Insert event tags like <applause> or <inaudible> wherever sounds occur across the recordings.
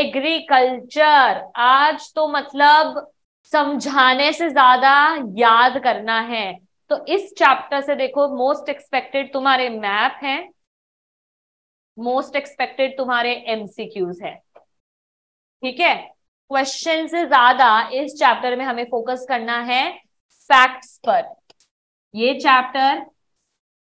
Agriculture आज तो मतलब समझाने से ज्यादा याद करना है तो इस चैप्टर से देखो मोस्ट एक्सपेक्टेड तुम्हारे मैप है मोस्ट एक्सपेक्टेड तुम्हारे एमसीक्यूज है ठीक है क्वेश्चन से ज्यादा इस चैप्टर में हमें फोकस करना है फैक्ट्स पर ये चैप्टर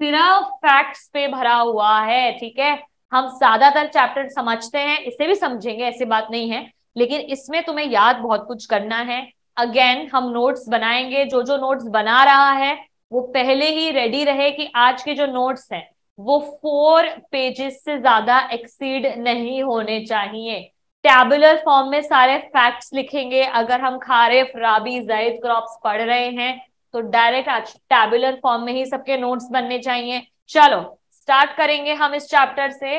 सिर्फ फैक्ट्स पे भरा हुआ है ठीक है हम ज्यादातर चैप्टर समझते हैं इसे भी समझेंगे ऐसी बात नहीं है लेकिन इसमें तुम्हें याद बहुत कुछ करना है अगेन हम नोट्स बनाएंगे जो जो नोट्स बना रहा है वो पहले ही रेडी रहे कि आज के जो नोट्स हैं वो फोर पेजेस से ज्यादा एक्सीड नहीं होने चाहिए टैबुलर फॉर्म में सारे फैक्ट्स लिखेंगे अगर हम खारिफ राबी जैद क्रॉप्स पढ़ रहे हैं तो डायरेक्ट आज टैबुलर फॉर्म में ही सबके नोट्स बनने चाहिए चलो स्टार्ट करेंगे हम इस चैप्टर से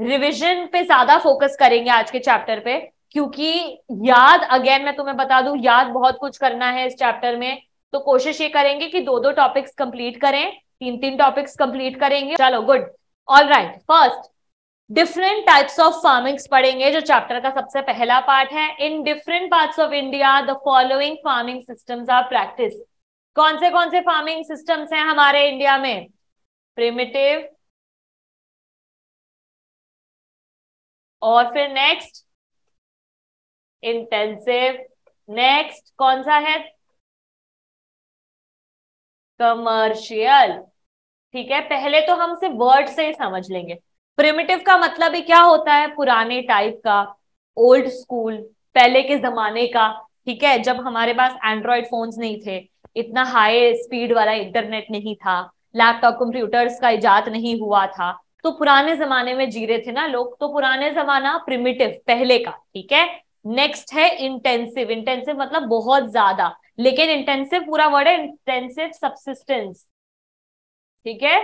रिविजन पे ज्यादा फोकस करेंगे आज के चैप्टर पे क्योंकि याद अगेन मैं तुम्हें बता दू याद बहुत कुछ करना है इस चैप्टर में तो कोशिश ये करेंगे कि दो दो टॉपिक्स कंप्लीट करें तीन तीन टॉपिक्स कंप्लीट करेंगे चलो good all right first different types of farmings पढ़ेंगे जो चैप्टर का सबसे पहला पार्ट है in different part of India the following farming systems are practice कौन से कौन से फार्मिंग सिस्टम्स हैं हमारे इंडिया में प्रिमिटिव और फिर नेक्स्ट इंटेंसिव नेक्स्ट कौन सा है कमर्शियल ठीक है पहले तो हम सिर्फ वर्ड से ही समझ लेंगे प्रिमिटिव का मतलब ही क्या होता है पुराने टाइप का ओल्ड स्कूल पहले के जमाने का ठीक है जब हमारे पास एंड्रॉयड फोन्स नहीं थे इतना हाई स्पीड वाला इंटरनेट नहीं था लैपटॉप कंप्यूटर्स का इजाद नहीं हुआ था तो पुराने जमाने में जी रहे थे ना लोग तो पुराने जमाना प्रिमिटिव पहले का ठीक है नेक्स्ट है इंटेंसिव इंटेंसिव मतलब बहुत ज्यादा लेकिन इंटेंसिव पूरा वर्ड है इंटेंसिव सबसिस्टेंस ठीक है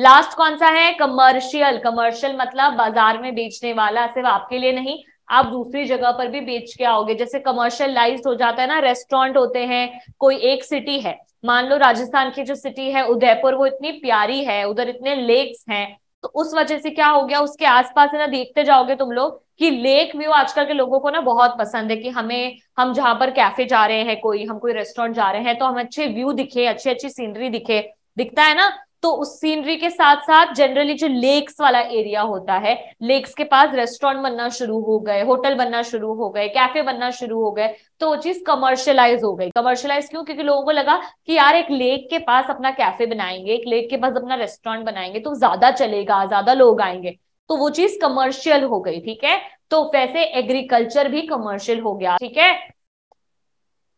लास्ट कौन सा है कमर्शियल कमर्शियल मतलब बाजार में बेचने वाला सिर्फ आपके लिए नहीं आप दूसरी जगह पर भी बेच के आओगे जैसे कमर्शियलाइज हो जाता है ना रेस्टोरेंट होते हैं कोई एक सिटी है मान लो राजस्थान की जो सिटी है उदयपुर वो इतनी प्यारी है उधर इतने लेक्स हैं तो उस वजह से क्या हो गया उसके आसपास है ना देखते जाओगे तुम लोग कि लेक व्यू आजकल के लोगों को ना बहुत पसंद है कि हमें हम जहाँ पर कैफे जा रहे हैं कोई हम कोई रेस्टोरेंट जा रहे हैं तो हम अच्छे व्यू दिखे अच्छी अच्छी सीनरी दिखे दिखता है ना तो उस सीनरी के साथ साथ जनरली जो लेक्स वाला एरिया होता है लेक्स के पास रेस्टोरेंट बनना शुरू हो गए होटल बनना शुरू हो गए कैफे बनना शुरू हो गए तो वो चीज कमर्शियलाइज हो गई कमर्शियलाइज क्यों क्योंकि लोगों को लगा कि यार एक लेक के पास अपना कैफे बनाएंगे एक लेक के पास अपना रेस्टोरेंट बनाएंगे तो ज्यादा चलेगा ज्यादा लोग आएंगे तो वो चीज कमर्शियल हो गई ठीक है तो वैसे एग्रीकल्चर भी कमर्शियल हो गया ठीक है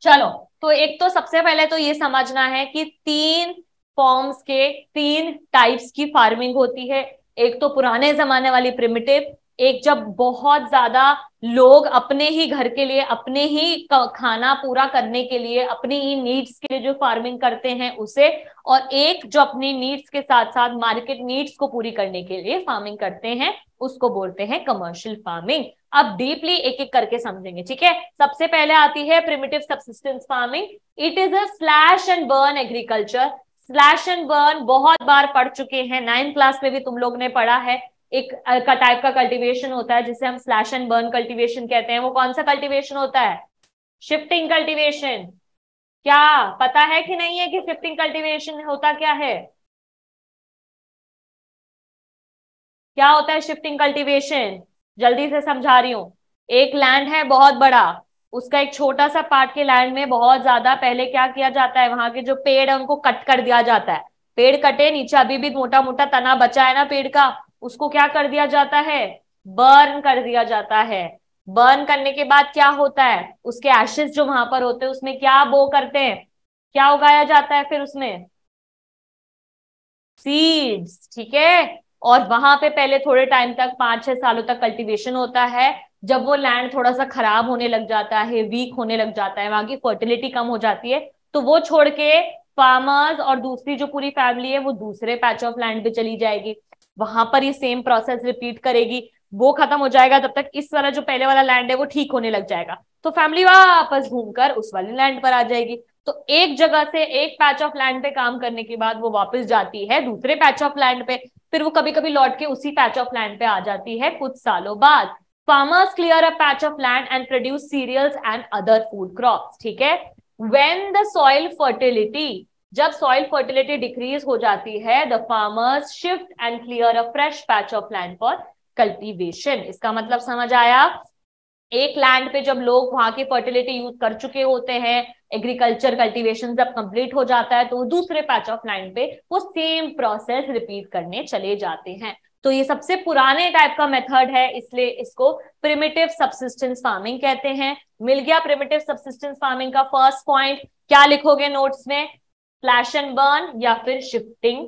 चलो तो एक तो सबसे पहले तो ये समझना है कि तीन फॉर्म्स के तीन टाइप्स की फार्मिंग होती है एक तो पुराने जमाने वाली प्रिमिटिव एक जब बहुत ज्यादा लोग अपने ही घर के लिए अपने ही खाना पूरा करने के लिए अपनी ही नीड्स के लिए जो फार्मिंग करते हैं उसे और एक जो अपनी नीड्स के साथ साथ मार्केट नीड्स को पूरी करने के लिए फार्मिंग करते हैं उसको बोलते हैं कमर्शियल फार्मिंग अब डीपली एक एक करके समझेंगे ठीक है सबसे पहले आती है primitive subsistence farming it is a slash and burn agriculture slash and burn बहुत बार पढ़ चुके हैं नाइन्थ क्लास में भी तुम लोग ने पढ़ा है एक टाइप का कल्टीवेशन होता है जिसे हम स्लैश एंड बर्न कल्टीवेशन कहते हैं वो कौन सा कल्टीवेशन होता है शिफ्टिंग कल्टीवेशन क्या पता है कि नहीं है कि शिफ्टिंग कल्टीवेशन होता क्या है क्या होता है शिफ्टिंग कल्टीवेशन जल्दी से समझा रही हूं एक लैंड है बहुत बड़ा उसका एक छोटा सा पार्ट के लैंड में बहुत ज्यादा पहले क्या किया जाता है वहां के जो पेड़ है उनको कट कर दिया जाता है पेड़ कटे नीचे अभी भी मोटा मोटा तना बचा है ना पेड़ का उसको क्या कर दिया जाता है बर्न कर दिया जाता है बर्न करने के बाद क्या होता है उसके एशेस जो वहां पर होते हैं उसमें क्या बो करते हैं क्या उगाया जाता है फिर उसमें सीड्स ठीक है और वहां पे पहले थोड़े टाइम तक पांच छह सालों तक कल्टीवेशन होता है जब वो लैंड थोड़ा सा खराब होने लग जाता है वीक होने लग जाता है वहां की फर्टिलिटी कम हो जाती है तो वो छोड़ के फार्मर्स और दूसरी जो पूरी फैमिली है वो दूसरे पैच ऑफ लैंड पे चली जाएगी वहां पर ये सेम प्रोसेस रिपीट करेगी वो खत्म हो जाएगा तब तक इस वाला जो पहले वाला लैंड है वो ठीक होने लग जाएगा तो फैमिली वापस घूमकर उस वाले लैंड पर आ जाएगी तो एक जगह से एक पैच ऑफ लैंड पे काम करने के बाद वो वापस जाती है दूसरे पैच ऑफ लैंड पे फिर वो कभी कभी लौट के उसी पैच ऑफ लैंड पे आ जाती है कुछ सालों बाद farmers clear a patch of land and produce cereals and other food crops ठीक है when the soil fertility जब सॉइल फर्टिलिटी डिक्रीज हो जाती है the farmers shift and clear a fresh patch of land for cultivation इसका मतलब समझ आया एक लैंड पे जब लोग वहां की फर्टिलिटी यूज कर चुके होते हैं एग्रीकल्चर कल्टीवेशन जब कंप्लीट हो जाता है तो दूसरे पैच ऑफ लैंड पे वो सेम प्रोसेस रिपीट करने चले जाते हैं तो ये सबसे पुराने टाइप का मेथड है इसलिए इसको प्रिमिटिव सब्सिस्टेंस फार्मिंग कहते हैं मिल गया प्रिमिटिव सब्सिस्टेंस फार्मिंग का फर्स्ट पॉइंट क्या लिखोगे नोट्स में फ्लैश एंड बर्न या फिर शिफ्टिंग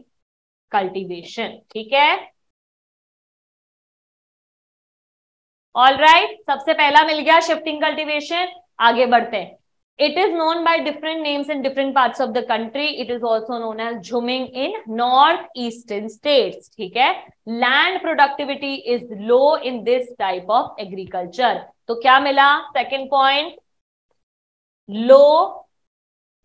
कल्टीवेशन ठीक है ऑल राइट right, सबसे पहला मिल गया शिफ्टिंग कल्टीवेशन आगे बढ़ते हैं It is known by different names in different parts of the country. It is also known as jhuming in northeastern states. theek hai Land productivity is low in this type of agriculture. to kya mila Second point, low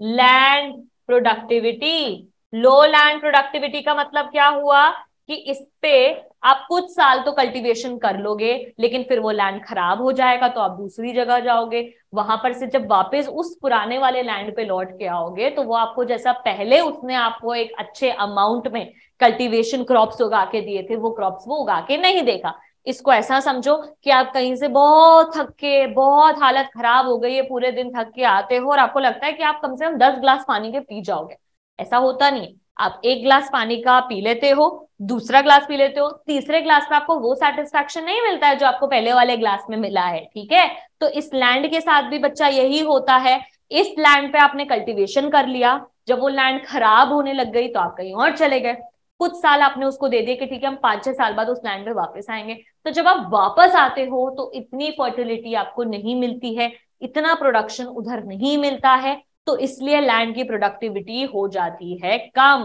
land productivity. Low land productivity ka matlab kya hua ki is pe आप कुछ साल तो cultivation कर लोगे लेकिन फिर वो land खराब हो जाएगा तो आप दूसरी जगह जाओगे वहां पर से जब वापस उस पुराने वाले लैंड पे लौट के आओगे तो वो आपको जैसा पहले उसने आपको एक अच्छे अमाउंट में कल्टीवेशन क्रॉप्स उगा के दिए थे वो क्रॉप्स वो उगा के नहीं देखा इसको ऐसा समझो कि आप कहीं से बहुत थक के बहुत हालत खराब हो गई है पूरे दिन थक के आते हो और आपको लगता है कि आप कम से कम दस ग्लास पानी के पी जाओगे ऐसा होता नहीं है आप एक ग्लास पानी का पी लेते हो दूसरा ग्लास पी लेते हो तीसरे ग्लास में आपको वो सेटिस्फेक्शन नहीं मिलता है जो आपको पहले वाले ग्लास में मिला है ठीक है तो इस लैंड के साथ भी बच्चा यही होता है इस लैंड पे आपने कल्टीवेशन कर लिया जब वो लैंड खराब होने लग गई तो आप कहीं और चले गए कुछ साल आपने उसको दे दिया कि ठीक है हम पांच छह साल बाद उस लैंड में वापस आएंगे तो जब आप वापस आते हो तो इतनी फर्टिलिटी आपको नहीं मिलती है इतना प्रोडक्शन उधर नहीं मिलता है तो इसलिए लैंड की प्रोडक्टिविटी हो जाती है कम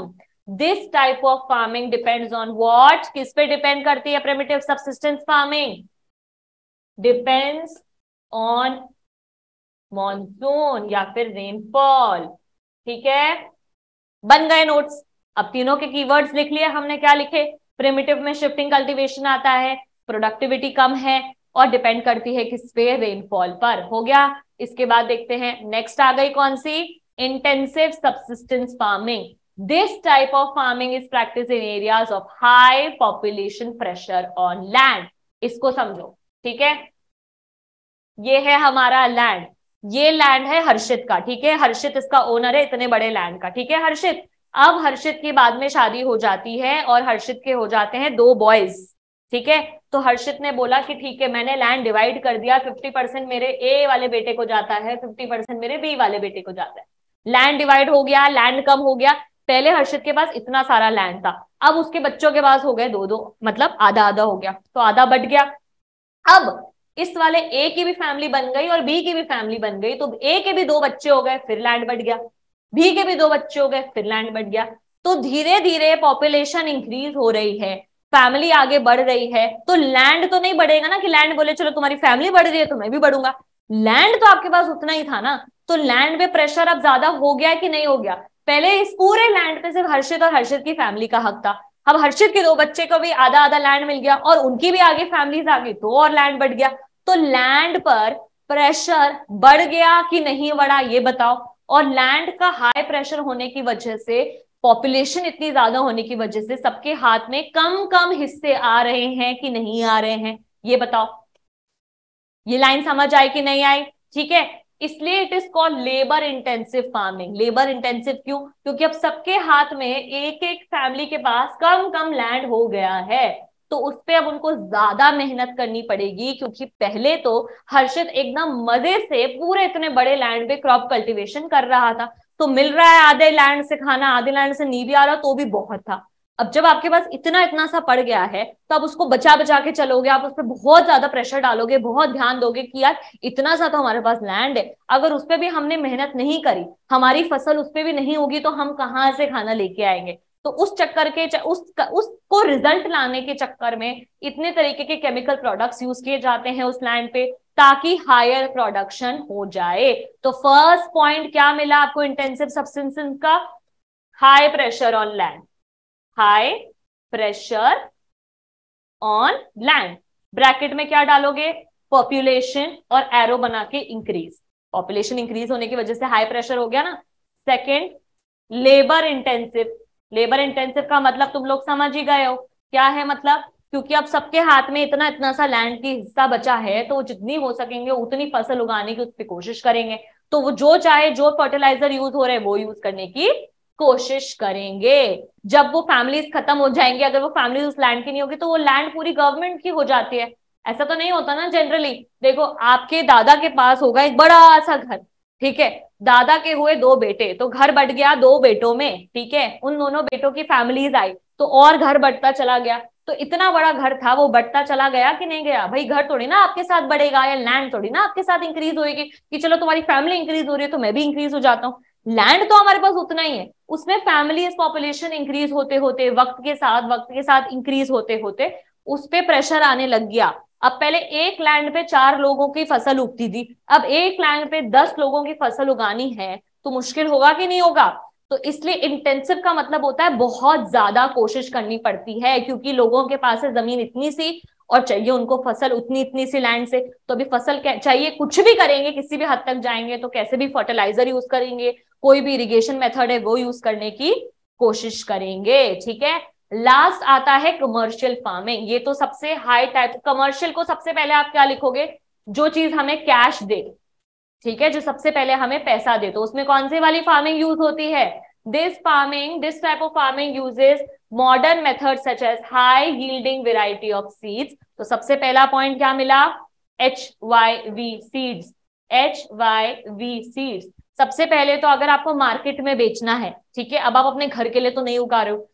this type of farming depends on what किस पे डिपेंड करती है primitive subsistence farming depends on monsoon या फिर रेनफॉल ठीक है बन गए नोट्स अब तीनों के कीवर्ड्स लिख लिए हमने क्या लिखे प्रिमिटिव में शिफ्टिंग कल्टीवेशन आता है प्रोडक्टिविटी कम है और डिपेंड करती है किस पे रेनफॉल पर हो गया इसके बाद देखते हैं नेक्स्ट आ गई कौन सी intensive subsistence farming this type of farming is practice in areas of high population pressure on land इसको समझो ठीक है ये है हमारा लैंड ये लैंड है हर्षित का ठीक है हर्षित इसका ओनर है इतने बड़े लैंड का ठीक है हर्षित अब हर्षित के बाद में शादी हो जाती है और हर्षित के हो जाते हैं दो बॉयज ठीक है तो हर्षित ने बोला कि ठीक है मैंने लैंड डिवाइड कर दिया फिफ्टी परसेंट मेरे ए वाले बेटे को जाता है फिफ्टी परसेंट मेरे बी वाले बेटे को जाता है लैंड डिवाइड हो गया लैंड कम हो गया पहले हर्षित के पास इतना सारा लैंड था अब उसके बच्चों के पास हो गए दो दो मतलब आधा आधा हो गया तो आधा बट गया अब इस वाले ए की भी फैमिली बन गई और बी की भी फैमिली बन गई तो ए के भी दो बच्चे हो गए फिर लैंड बट गया बी के भी दो बच्चे हो गए फिर लैंड बट गया तो धीरे धीरे पॉपुलेशन इंक्रीज हो रही है फैमिली आगे बढ़ रही है तो लैंड तो नहीं बढ़ेगा ना कि लैंड बोले चलो तुम्हारी फैमिली बढ़ रही है तो मैं भी बढ़ूंगा लैंड तो आपके पास उतना ही था ना तो लैंड पे प्रेशर अब ज्यादा हो गया कि नहीं हो गया पहले इस पूरे लैंड पे सिर्फ हर्षित और हर्षित की फैमिली का हक था अब हर्षित के दो बच्चे को भी आधा आधा लैंड मिल गया और उनकी भी आगे फैमिलीज आ गई तो और लैंड बढ़ गया तो लैंड पर प्रेशर बढ़ गया कि नहीं बढ़ा ये बताओ और लैंड का हाई प्रेशर होने की वजह से पॉपुलेशन इतनी ज्यादा होने की वजह से सबके हाथ में कम कम हिस्से आ रहे हैं कि नहीं आ रहे हैं ये बताओ ये लाइन समझ आए कि नहीं आई ठीक है इसलिए it is called labour intensive farming labour intensive क्यों क्योंकि अब सबके हाथ में एक एक फैमिली के पास कम कम लैंड हो गया है तो उस पर अब उनको ज्यादा मेहनत करनी पड़ेगी क्योंकि पहले तो हर्षित एकदम मजे से पूरे इतने बड़े लैंड पे क्रॉप कल्टीवेशन कर रहा था तो मिल रहा है आधे लैंड से खाना आधे लैंड से नहीं भी आ रहा तो भी बहुत था अब जब आपके पास इतना इतना सा पड़ गया है तो आप उसको बचा बचा के चलोगे आप उस पर बहुत ज्यादा प्रेशर डालोगे बहुत ध्यान दोगे कि यार इतना सा तो हमारे पास लैंड है अगर उस पर भी हमने मेहनत नहीं करी हमारी फसल उस पर भी नहीं होगी तो हम कहाँ से खाना लेके आएंगे तो उस चक्कर के उस उसको रिजल्ट लाने के चक्कर में इतने तरीके के केमिकल प्रोडक्ट्स यूज किए जाते हैं उस लैंड पे ताकि हायर प्रोडक्शन हो जाए तो फर्स्ट पॉइंट क्या मिला आपको इंटेंसिव सब्सटेंस का high pressure on land high pressure on land bracket में क्या डालोगे पॉपुलेशन और एरो बना के इंक्रीज पॉपुलेशन इंक्रीज होने की वजह से हाई प्रेशर हो गया ना second labour intensive labour intensive का मतलब तुम लोग समझ ही गए हो क्या है मतलब क्योंकि अब सबके हाथ में इतना इतना सा लैंड की हिस्सा बचा है तो वो जितनी हो सकेंगे उतनी फसल उगाने की उसकी कोशिश करेंगे तो वो जो चाहे जो फर्टिलाइजर यूज हो रहे हैं वो यूज करने की कोशिश करेंगे जब वो फैमिलीज खत्म हो जाएंगे अगर वो फैमिली उस लैंड की नहीं होगी तो वो लैंड पूरी गवर्नमेंट की हो जाती है ऐसा तो नहीं होता ना जनरली देखो आपके दादा के पास होगा एक बड़ा सा घर ठीक है दादा के हुए दो बेटे तो घर बट गया दो बेटों में ठीक है उन दोनों बेटों की फैमिलीज आई तो और घर बढ़ता चला गया तो इतना बड़ा घर था वो बढ़ता चला गया कि नहीं गया भाई घर थोड़ी ना आपके साथ बढ़ेगा या लैंड थोड़ी ना आपके साथ इंक्रीज होगी कि चलो तुम्हारी फैमिली इंक्रीज हो रही है तो मैं भी इंक्रीज हो जाता हूँ लैंड तो हमारे पास उतना ही है उसमें फैमिली पॉपुलेशन इंक्रीज होते होते वक्त के साथ वक्त के साथ इंक्रीज होते होते उस पर प्रेशर आने लग गया अब पहले एक लैंड पे चार लोगों की फसल उगती थी अब एक लैंड पे दस लोगों की फसल उगानी है तो मुश्किल होगा कि नहीं होगा तो इसलिए इंटेंसिव का मतलब होता है बहुत ज्यादा कोशिश करनी पड़ती है क्योंकि लोगों के पास है जमीन इतनी सी और चाहिए उनको फसल उतनी इतनी सी लैंड से तो अभी फसल चाहिए कुछ भी करेंगे किसी भी हद तक जाएंगे तो कैसे भी फर्टिलाइजर यूज करेंगे कोई भी इरिगेशन मेथड है वो यूज करने की कोशिश करेंगे ठीक है लास्ट आता है कमर्शियल फार्मिंग ये तो सबसे हाई टाइप कमर्शियल को सबसे पहले आप क्या लिखोगे जो चीज हमें कैश दे ठीक है जो सबसे पहले हमें पैसा दे तो उसमें कौन सी वाली फार्मिंग यूज होती है this farming this type of farming uses modern method such as high yielding variety of seeds तो सबसे पहला पॉइंट क्या मिला H Y V seeds H Y V seeds सबसे पहले तो अगर आपको मार्केट में बेचना है ठीक है अब आप अपने घर के लिए तो नहीं उगा रहे हो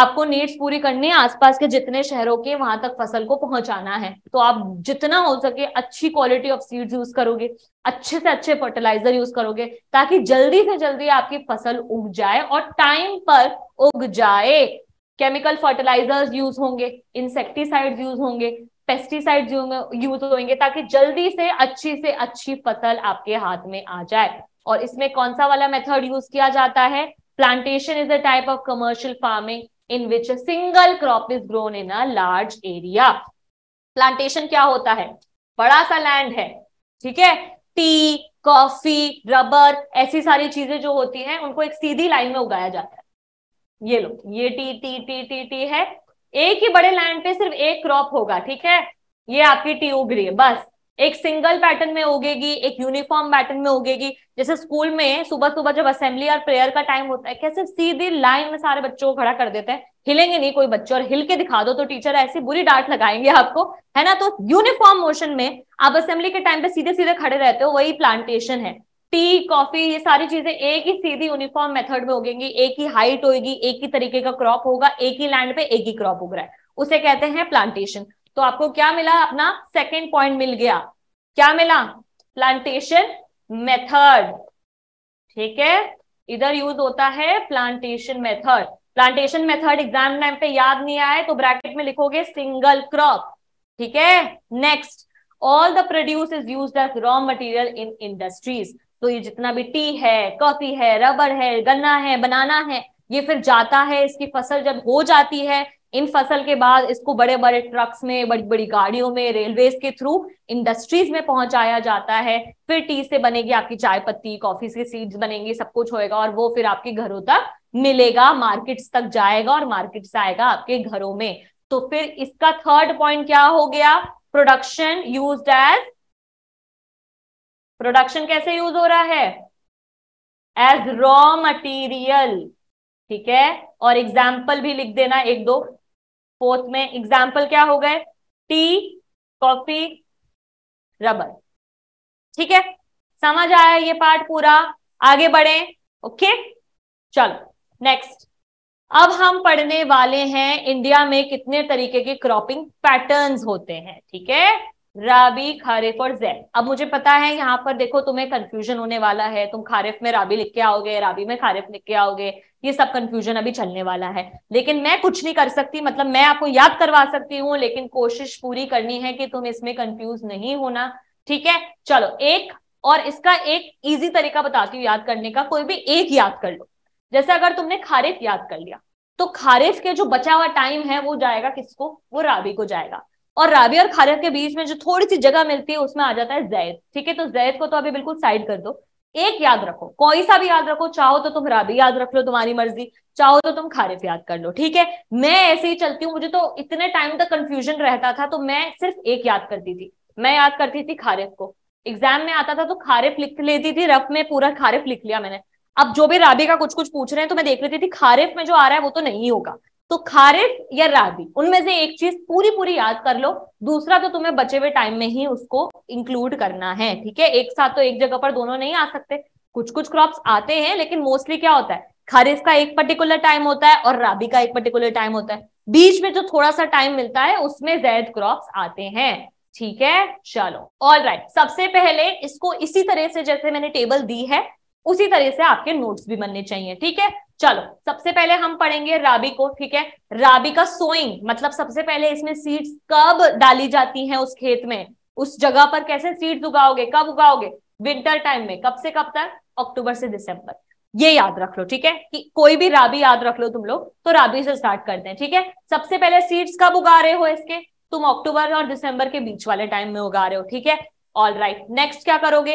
आपको नीड्स पूरी करनी है आसपास के जितने शहरों के वहां तक फसल को पहुंचाना है तो आप जितना हो सके अच्छी क्वालिटी ऑफ सीड्स यूज करोगे अच्छे से अच्छे फर्टिलाइजर यूज करोगे ताकि जल्दी से जल्दी आपकी फसल उग जाए और टाइम पर उग जाए केमिकल फर्टिलाइजर्स यूज होंगे इंसेक्टिसाइड्स यूज होंगे पेस्टिसाइड यूज होंगे ताकि जल्दी से अच्छी से अच्छी फसल आपके हाथ में आ जाए और इसमें कौन सा वाला मेथड यूज किया जाता है plantation is a type of commercial farming in which a single crop is grown in a large area plantation क्या होता है बड़ा सा लैंड है ठीक है टी कॉफी रबर ऐसी सारी चीजें जो होती हैं उनको एक सीधी लाइन में उगाया जाता है ये लो ये tea tea tea tea tea है एक ही बड़े लैंड पे सिर्फ एक क्रॉप होगा ठीक है ये आपकी टी उग रही है बस एक सिंगल पैटर्न में उगेगी एक यूनिफॉर्म पैटर्न में उगेगी जैसे स्कूल में सुबह सुबह जब असेंबली और प्रेयर का टाइम होता है कैसे सीधी लाइन में सारे बच्चों को खड़ा कर देते हैं हिलेंगे नहीं कोई बच्चे और हिल के दिखा दो तो टीचर ऐसी बुरी डांट लगाएंगे आपको है ना तो यूनिफॉर्म मोशन में आप असेंबली के टाइम पे सीधे सीधे खड़े रहते हो वही प्लांटेशन है टी कॉफी ये सारी चीजें एक ही सीधी यूनिफॉर्म मेथड में होगी एक ही हाइट होगी एक ही तरीके का क्रॉप होगा एक ही लैंड पे एक ही क्रॉप उग रहा है उसे कहते हैं प्लांटेशन तो आपको क्या मिला अपना सेकेंड पॉइंट मिल गया क्या मिला प्लांटेशन मेथड ठीक है इधर यूज होता है plantation method plantation method exam time पे याद नहीं आए तो ब्रैकेट में लिखोगे सिंगल क्रॉप ठीक है next all the produce is use as raw material in industries तो ये जितना भी टी है कॉफी है रबर है गन्ना है बनाना है ये फिर जाता है इसकी फसल जब हो जाती है इन फसल के बाद इसको बड़े बड़े ट्रक्स में बड़ी बड़ी गाड़ियों में रेलवेज के थ्रू इंडस्ट्रीज में पहुंचाया जाता है फिर टी से बनेगी आपकी चाय पत्ती कॉफी से सीड्स बनेंगे सब कुछ होएगा और वो फिर आपके घरों तक मिलेगा मार्केट्स तक जाएगा और मार्केट से आएगा आपके घरों में तो फिर इसका थर्ड पॉइंट क्या हो गया प्रोडक्शन यूज एज प्रोडक्शन कैसे यूज हो रहा है एज रॉ मटीरियल ठीक है और एग्जाम्पल भी लिख देना एक दो फोर्थ में एग्जाम्पल क्या हो गए टी कॉफी रबर ठीक है समझ आया ये पार्ट पूरा आगे बढ़े ओके चलो नेक्स्ट अब हम पढ़ने वाले हैं इंडिया में कितने तरीके के क्रॉपिंग पैटर्न्स होते हैं ठीक है राबी खारिफ और जैद अब मुझे पता है यहाँ पर देखो तुम्हें कंफ्यूजन होने वाला है तुम खारिफ में राबी लिख के आओगे राबी में खारिफ लिख के आओगे ये सब कंफ्यूजन अभी चलने वाला है लेकिन मैं कुछ नहीं कर सकती मतलब मैं आपको याद करवा सकती हूँ लेकिन कोशिश पूरी करनी है कि तुम इसमें कंफ्यूज नहीं होना ठीक है चलो एक और इसका एक इजी तरीका बताती हूँ याद करने का कोई भी एक याद कर लो जैसे अगर तुमने खारिफ याद कर लिया तो खारिफ के जो बचा हुआ टाइम है वो जाएगा किसको वो राबी को जाएगा और राबी और खारिफ के बीच में जो थोड़ी सी जगह मिलती है उसमें आ जाता है जैद ठीक है तो जैद को तो अभी बिल्कुल साइड कर दो एक याद रखो कोई सा भी याद रखो चाहो तो तुम राबी याद रख लो तुम्हारी मर्जी चाहो तो तुम खारिफ याद कर लो ठीक है मैं ऐसे ही चलती हूँ मुझे तो इतने टाइम तक कंफ्यूजन रहता था तो मैं सिर्फ एक याद करती थी मैं याद करती थी खारिफ को एग्जाम में आता था तो खारिफ लिख लेती थी रफ में पूरा खारिफ लिख लिया मैंने अब जो भी राबी का कुछ कुछ पूछ रहे हैं तो मैं देख लेती थी खारिफ में जो आ रहा है वो तो नहीं होगा तो खारिफ या राबी उनमें से एक चीज पूरी पूरी याद कर लो दूसरा तो तुम्हें बचे हुए टाइम में ही उसको इंक्लूड करना है ठीक है एक साथ तो एक जगह पर दोनों नहीं आ सकते कुछ कुछ क्रॉप्स आते हैं लेकिन मोस्टली क्या होता है खारिफ का एक पर्टिकुलर टाइम होता है और राबी का एक पर्टिकुलर टाइम होता है बीच में जो थोड़ा सा टाइम मिलता है उसमें जैद क्रॉप्स आते हैं ठीक है चलो ऑल राइट सबसे पहले इसको इसी तरह से जैसे मैंने टेबल दी है उसी तरह से आपके नोट्स भी बनने चाहिए ठीक है चलो सबसे पहले हम पढ़ेंगे राबी को ठीक है राबी का सोइंग मतलब सबसे पहले इसमें सीड्स कब डाली जाती हैं उस खेत में उस जगह पर कैसे सीड्स उगाओगे कब उगाओगे विंटर टाइम में कब से कब तक अक्टूबर से दिसंबर ये याद रख लो ठीक है कि कोई भी राबी याद रख लो तुम लोग तो राबी से स्टार्ट करते हैं ठीक है सबसे पहले सीड्स कब उगा रहे हो इसके तुम अक्टूबर और दिसंबर के बीच वाले टाइम में उगा रहे हो ठीक है ऑल राइट नेक्स्ट क्या करोगे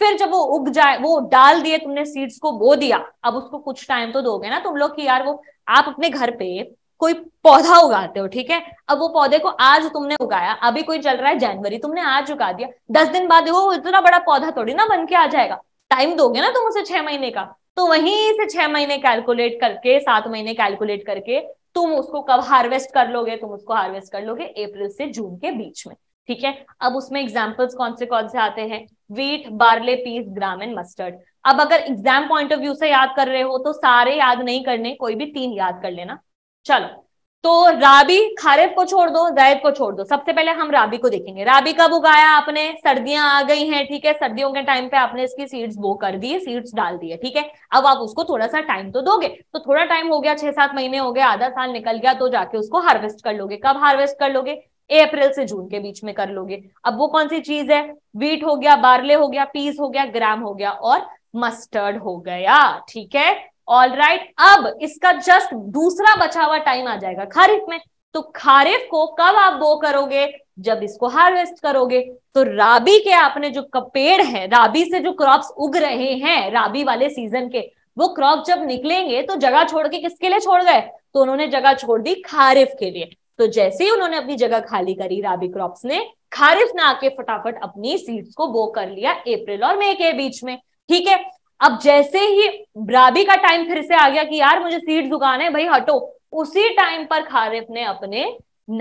फिर जब वो उग जाए वो डाल दिए तुमने सीड्स को बो दिया अब उसको कुछ टाइम तो दोगे ना तुम लोग कि यार वो आप अपने घर पे कोई पौधा उगाते हो ठीक है अब वो पौधे को आज तुमने उगाया अभी कोई चल रहा है जनवरी तुमने आज उगा दिया दस दिन बाद वो इतना बड़ा पौधा थोड़ी ना बन के आ जाएगा टाइम दोगे ना तुम उसे छह महीने का तो वहीं से छह महीने कैलकुलेट करके सात महीने कैलकुलेट करके तुम उसको कब हार्वेस्ट कर लोगे तुम उसको हार्वेस्ट कर लोगे अप्रैल से जून के बीच में ठीक है अब उसमें एग्जाम्पल्स कौन से कौन से आते हैं wheat barley peas gram and mustard अब अगर एग्जाम पॉइंट ऑफ व्यू से याद कर रहे हो तो सारे याद नहीं करने कोई भी तीन याद कर लेना चलो तो राबी खारिफ को छोड़ दो जैद को छोड़ दो सबसे पहले हम राबी को देखेंगे राबी कब उगाया आपने सर्दियां आ गई हैं ठीक है सर्दियों के टाइम पे आपने इसकी सीड्स बो कर दिए सीड्स डाल दिए ठीक है अब आप उसको थोड़ा सा टाइम तो दोगे तो थोड़ा टाइम हो गया छह सात महीने हो गए आधा साल निकल गया तो जाके उसको हार्वेस्ट कर लोगे कब हार्वेस्ट कर लोगे अप्रैल से जून के बीच में कर लोगे अब वो कौन सी चीज है वीट हो गया बार्ले हो गया पीस हो गया ग्राम हो गया और मस्टर्ड हो गया ठीक है ऑल राइट अब इसका जस्ट दूसरा बचा हुआ टाइम आ जाएगा खारिफ में तो खारिफ को कब आप वो करोगे जब इसको हार्वेस्ट करोगे तो राबी के आपने जो पेड़ है राबी से जो क्रॉप्स उग रहे हैं राबी वाले सीजन के वो क्रॉप जब निकलेंगे तो जगह छोड़ के किसके लिए छोड़ गए तो उन्होंने जगह छोड़ दी खारिफ के लिए तो जैसे ही उन्होंने अपनी जगह खाली करी राबी क्रॉप्स ने खारिफ ने आके फटाफट अपनी सीड्स को बो कर लिया अप्रैल और मई के बीच में ठीक है अब जैसे ही राबी का टाइम फिर से आ गया कि यार मुझे सीड्स उगाना है भाई हटो उसी टाइम पर खारिफ ने अपने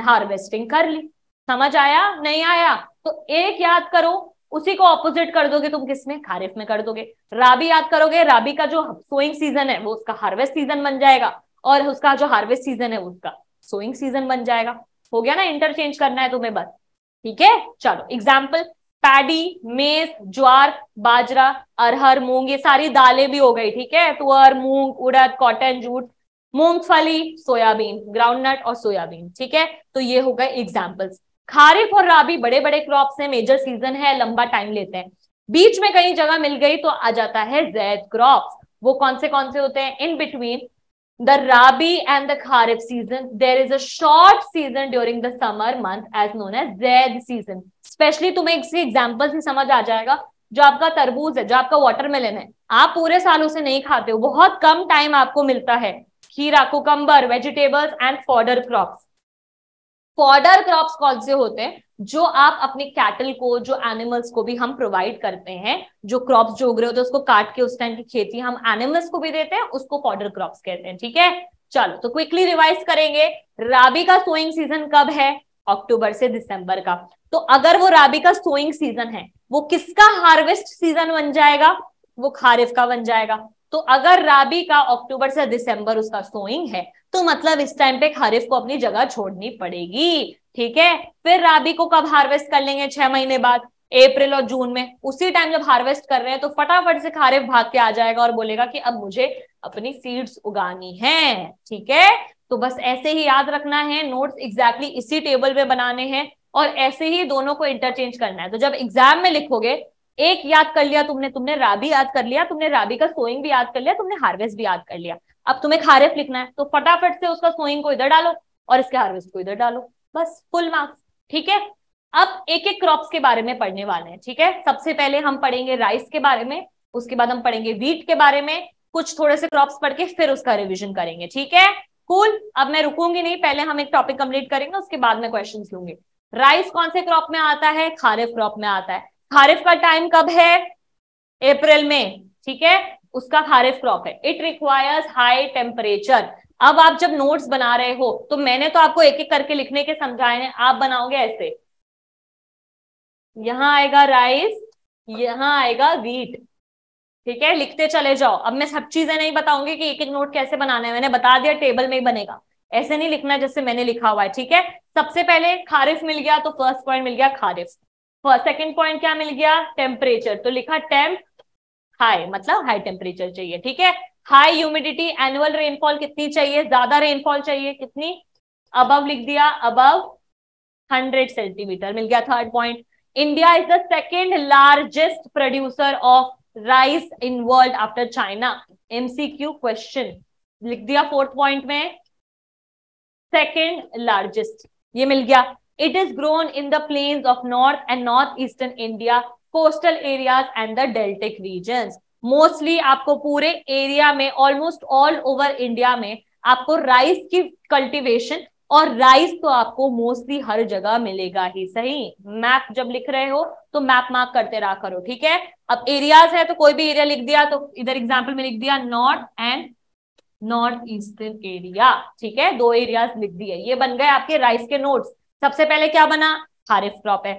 हार्वेस्टिंग कर ली समझ आया नहीं आया तो एक याद करो उसी को ऑपोजिट कर दोगे तुम किसमें खारिफ में कर दोगे राबी याद करोगे राबी का जो सोइंग सीजन है वो उसका हार्वेस्ट सीजन बन जाएगा और उसका जो हार्वेस्ट सीजन है उसका सोइंग सीजन बन जाएगा हो गया ना इंटरचेंज करना है तुम्हें बस ठीक है चलो एग्जाम्पल पैडी मेज ज्वार बाजरा अरहर मूंग ये सारी दालें भी हो गई ठीक है तुअर मूंग उड़द कॉटन जूट मूंगफली सोयाबीन ग्राउंडनट और सोयाबीन ठीक है तो ये हो गए एग्जाम्पल्स खारिफ और राबी बड़े बड़े क्रॉप्स है मेजर सीजन है लंबा टाइम लेते हैं बीच में कहीं जगह मिल गई तो आ जाता है जैद क्रॉप वो कौन से कौन से होते हैं in between the Rabi and the Kharif season. There is a short season during the summer month as known as Zaid season. Especially तुम्हें इसकी एग्जाम्पल से समझ आ जाएगा जो आपका तरबूज है जो आपका वाटरमेलन है आप पूरे साल उसे नहीं खाते हो बहुत कम टाइम आपको मिलता है खीरा cucumber vegetables and fodder crops fodder crops कौन से होते हैं जो आप अपने कैटल को जो एनिमल्स को भी हम प्रोवाइड करते हैं जो क्रॉप्स जो उग रहे होते हैं उसको काट के उस टाइम की खेती हम एनिमल्स को भी देते हैं उसको पॉडर क्रॉप्स कहते हैं ठीक है चलो तो क्विकली रिवाइज करेंगे राबी का सोइंग सीजन कब है अक्टूबर से दिसंबर का तो अगर वो राबी का सोइंग सीजन है वो किसका हार्वेस्ट सीजन बन जाएगा वो खारिफ का बन जाएगा तो अगर राबी का अक्टूबर से दिसंबर उसका सोइंग है तो मतलब इस टाइम पे खरीफ को अपनी जगह छोड़नी पड़ेगी ठीक है फिर राबी को कब हार्वेस्ट कर लेंगे छह महीने बाद अप्रैल और जून में उसी टाइम जब हार्वेस्ट कर रहे हैं तो फटाफट से खारिफ भाग के आ जाएगा और बोलेगा कि अब मुझे अपनी सीड्स उगानी है ठीक है तो बस ऐसे ही याद रखना है नोट्स एग्जैक्टली इसी टेबल में बनाने हैं और ऐसे ही दोनों को इंटरचेंज करना है तो जब एग्जाम में लिखोगे एक याद कर लिया तुमने तुमने राबी याद कर लिया तुमने राबी का सोइंग भी याद कर लिया तुमने हार्वेस्ट भी याद कर लिया अब तुम्हें खारिफ लिखना है तो फटाफट से उसका सोइंग को इधर डालो और इसके हार्वेस्ट को इधर डालो बस फुल मार्क्स ठीक है अब एक एक क्रॉप्स के बारे में पढ़ने वाले हैं ठीक है सबसे पहले हम पढ़ेंगे राइस के बारे में उसके बाद हम पढ़ेंगे वीट के बारे में कुछ थोड़े से क्रॉप्स पढ़ के फिर उसका रिविजन करेंगे ठीक है कूल अब मैं रुकूंगी नहीं पहले हम एक टॉपिक कंप्लीट करेंगे उसके बाद में क्वेश्चन लूंगी राइस कौन से क्रॉप में आता है खारिफ क्रॉप में आता है खारिफ का टाइम कब है अप्रैल में ठीक है उसका खारिफ क्रॉप है इट रिक्वायर्स हाई टेम्परेचर अब आप जब नोट्स बना रहे हो तो मैंने तो आपको एक एक करके लिखने के समझाए हैं आप बनाओगे ऐसे यहां आएगा राइस यहां आएगा वीट ठीक है लिखते चले जाओ अब मैं सब चीजें नहीं बताऊंगी कि एक एक नोट कैसे बनाना है मैंने बता दिया टेबल में ही बनेगा ऐसे नहीं लिखना जैसे मैंने लिखा हुआ है ठीक है सबसे पहले खारिफ मिल गया तो फर्स्ट पॉइंट मिल गया खारिफ सेकेंड पॉइंट क्या मिल गया टेम्परेचर तो लिखा टेम्प हाई मतलब हाई टेम्परेचर चाहिए ठीक है हाई ह्यूमिडिटी एनुअल रेनफॉल कितनी चाहिए ज्यादा रेनफॉल चाहिए कितनी अबव लिख दिया अबव 100 सेंटीमीटर मिल गया third point India is the second largest producer of rice in world after China MCQ question लिख दिया फोर्थ पॉइंट में सेकेंड लार्जेस्ट ये मिल गया It is grown in the plains of north and northeastern India, coastal areas and the deltic regions. Mostly आपको पूरे area में almost all over India में आपको राइस की कल्टिवेशन और राइस तो आपको मोस्टली हर जगह मिलेगा ही सही मैप जब लिख रहे हो तो मैप मार्क करते रहा करो ठीक है अब एरियाज है तो कोई भी एरिया लिख दिया तो इधर एग्जाम्पल में लिख दिया north and north eastern area ठीक है दो एरियाज लिख दिए ये बन गए आपके राइस के नोट्स सबसे पहले क्या बना खारिफ क्रॉप है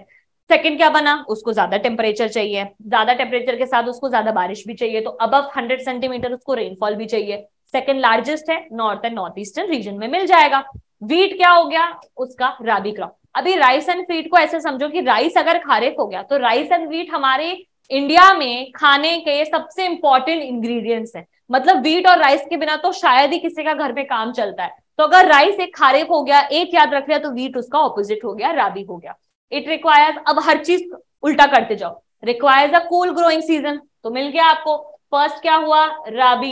सेकेंड क्या बना उसको ज्यादा टेम्परेचर चाहिए ज्यादा टेम्परेचर के साथ उसको ज्यादा बारिश भी चाहिए तो अब हंड्रेड सेंटीमीटर उसको रेनफॉल भी चाहिए सेकेंड लार्जेस्ट है north and north eastern region में मिल जाएगा वीट क्या हो गया उसका राबी क्रॉप अभी राइस एंड वीट को ऐसे समझो कि राइस अगर खारिफ हो गया तो राइस एंड वीट हमारे इंडिया में खाने के सबसे इंपॉर्टेंट इंग्रेडिएंट्स हैं मतलब वीट और राइस के बिना तो शायद ही किसी का घर पे काम चलता है तो अगर राइस एक खारिफ हो गया एक याद रख लिया तो वीट उसका ऑपोजिट हो गया राबी हो गया इट रिक्वायर्स अब हर चीज उल्टा करते जाओ requires a cool growing season तो मिल गया आपको फर्स्ट क्या हुआ राबी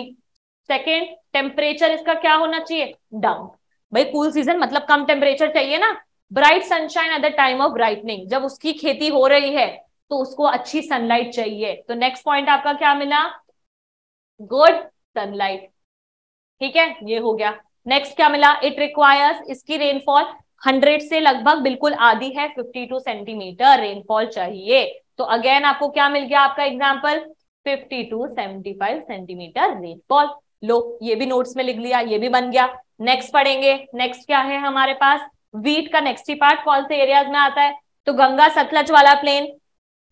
सेकेंड टेम्परेचर इसका क्या होना चाहिए डाउन भाई कूल सीजन मतलब कम टेम्परेचर चाहिए ना bright sunshine at the time of brightening जब उसकी खेती हो रही है तो उसको अच्छी सनलाइट चाहिए तो नेक्स्ट पॉइंट आपका क्या मिला गुड सनलाइट ठीक है ये हो गया नेक्स्ट क्या मिला इट रिक्वायर्स इसकी रेनफॉल 100 से लगभग बिल्कुल आधी है 52 सेंटीमीटर रेनफॉल चाहिए तो अगेन आपको क्या मिल गया आपका example fifty two 75 centimetre rainfall लो ये भी नोट्स में लिख लिया ये भी बन गया नेक्स्ट पढ़ेंगे नेक्स्ट क्या है हमारे पास वीट का नेक्स्ट ही पार्ट कौन से एरियाज में आता है तो गंगा सतलज वाला प्लेन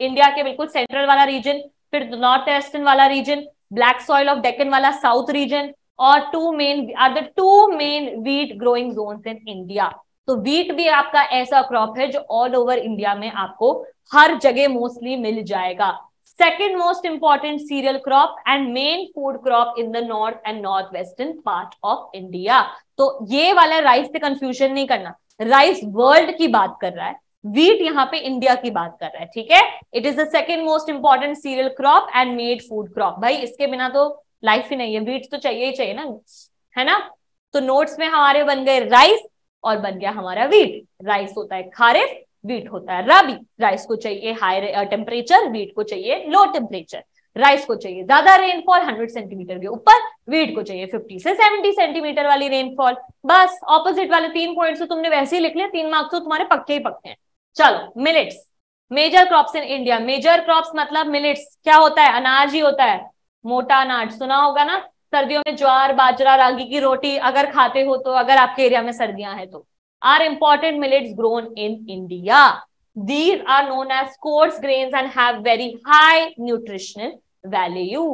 इंडिया के बिल्कुल सेंट्रल वाला रीजन फिर नॉर्थ वेस्टर्न वाला region black soil of Deccan वाला साउथ रीजन और two main are the two main wheat growing zone in India तो वीट भी आपका ऐसा क्रॉप है जो ऑल ओवर इंडिया में आपको हर जगह मोस्टली मिल जाएगा second most important cereal crop and main food crop in the north and north western part of India तो ये वाला राइस से कंफ्यूजन नहीं करना राइस वर्ल्ड की बात कर रहा है वीट यहाँ पे इंडिया की बात कर रहा है ठीक है it is the second most important cereal crop and made food crop भाई इसके बिना तो लाइफ ही नहीं है बीट्स तो चाहिए ही चाहिए ना है ना तो नोट्स में हमारे बन गए राइस और बन गया हमारा वीट राइस होता है खारिफ वीट होता है रबी राइस को चाहिए हाई टेम्परेचर वीट को चाहिए लो टेम्परेचर राइस को चाहिए ज्यादा रेनफॉल 100 सेंटीमीटर के ऊपर वीट को चाहिए 50 से 70 सेंटीमीटर वाली रेनफॉल बस ऑपोजिट वाले तीन पॉइंट्स तो तुमने वैसे ही लिख लिया तीन मार्क्स तो तुम्हारे पक्के ही पक्के हैं चलो millets major crops in India major crops मतलब मिलेट्स क्या होता है अनाज ही होता है मोटा अनाज सुना होगा ना सर्दियों में ज्वार बाजरा रागी की रोटी अगर खाते हो तो अगर आपके एरिया में सर्दियां हैं तो are important millet grown in India these are known as coarse grain and have very high nutritional value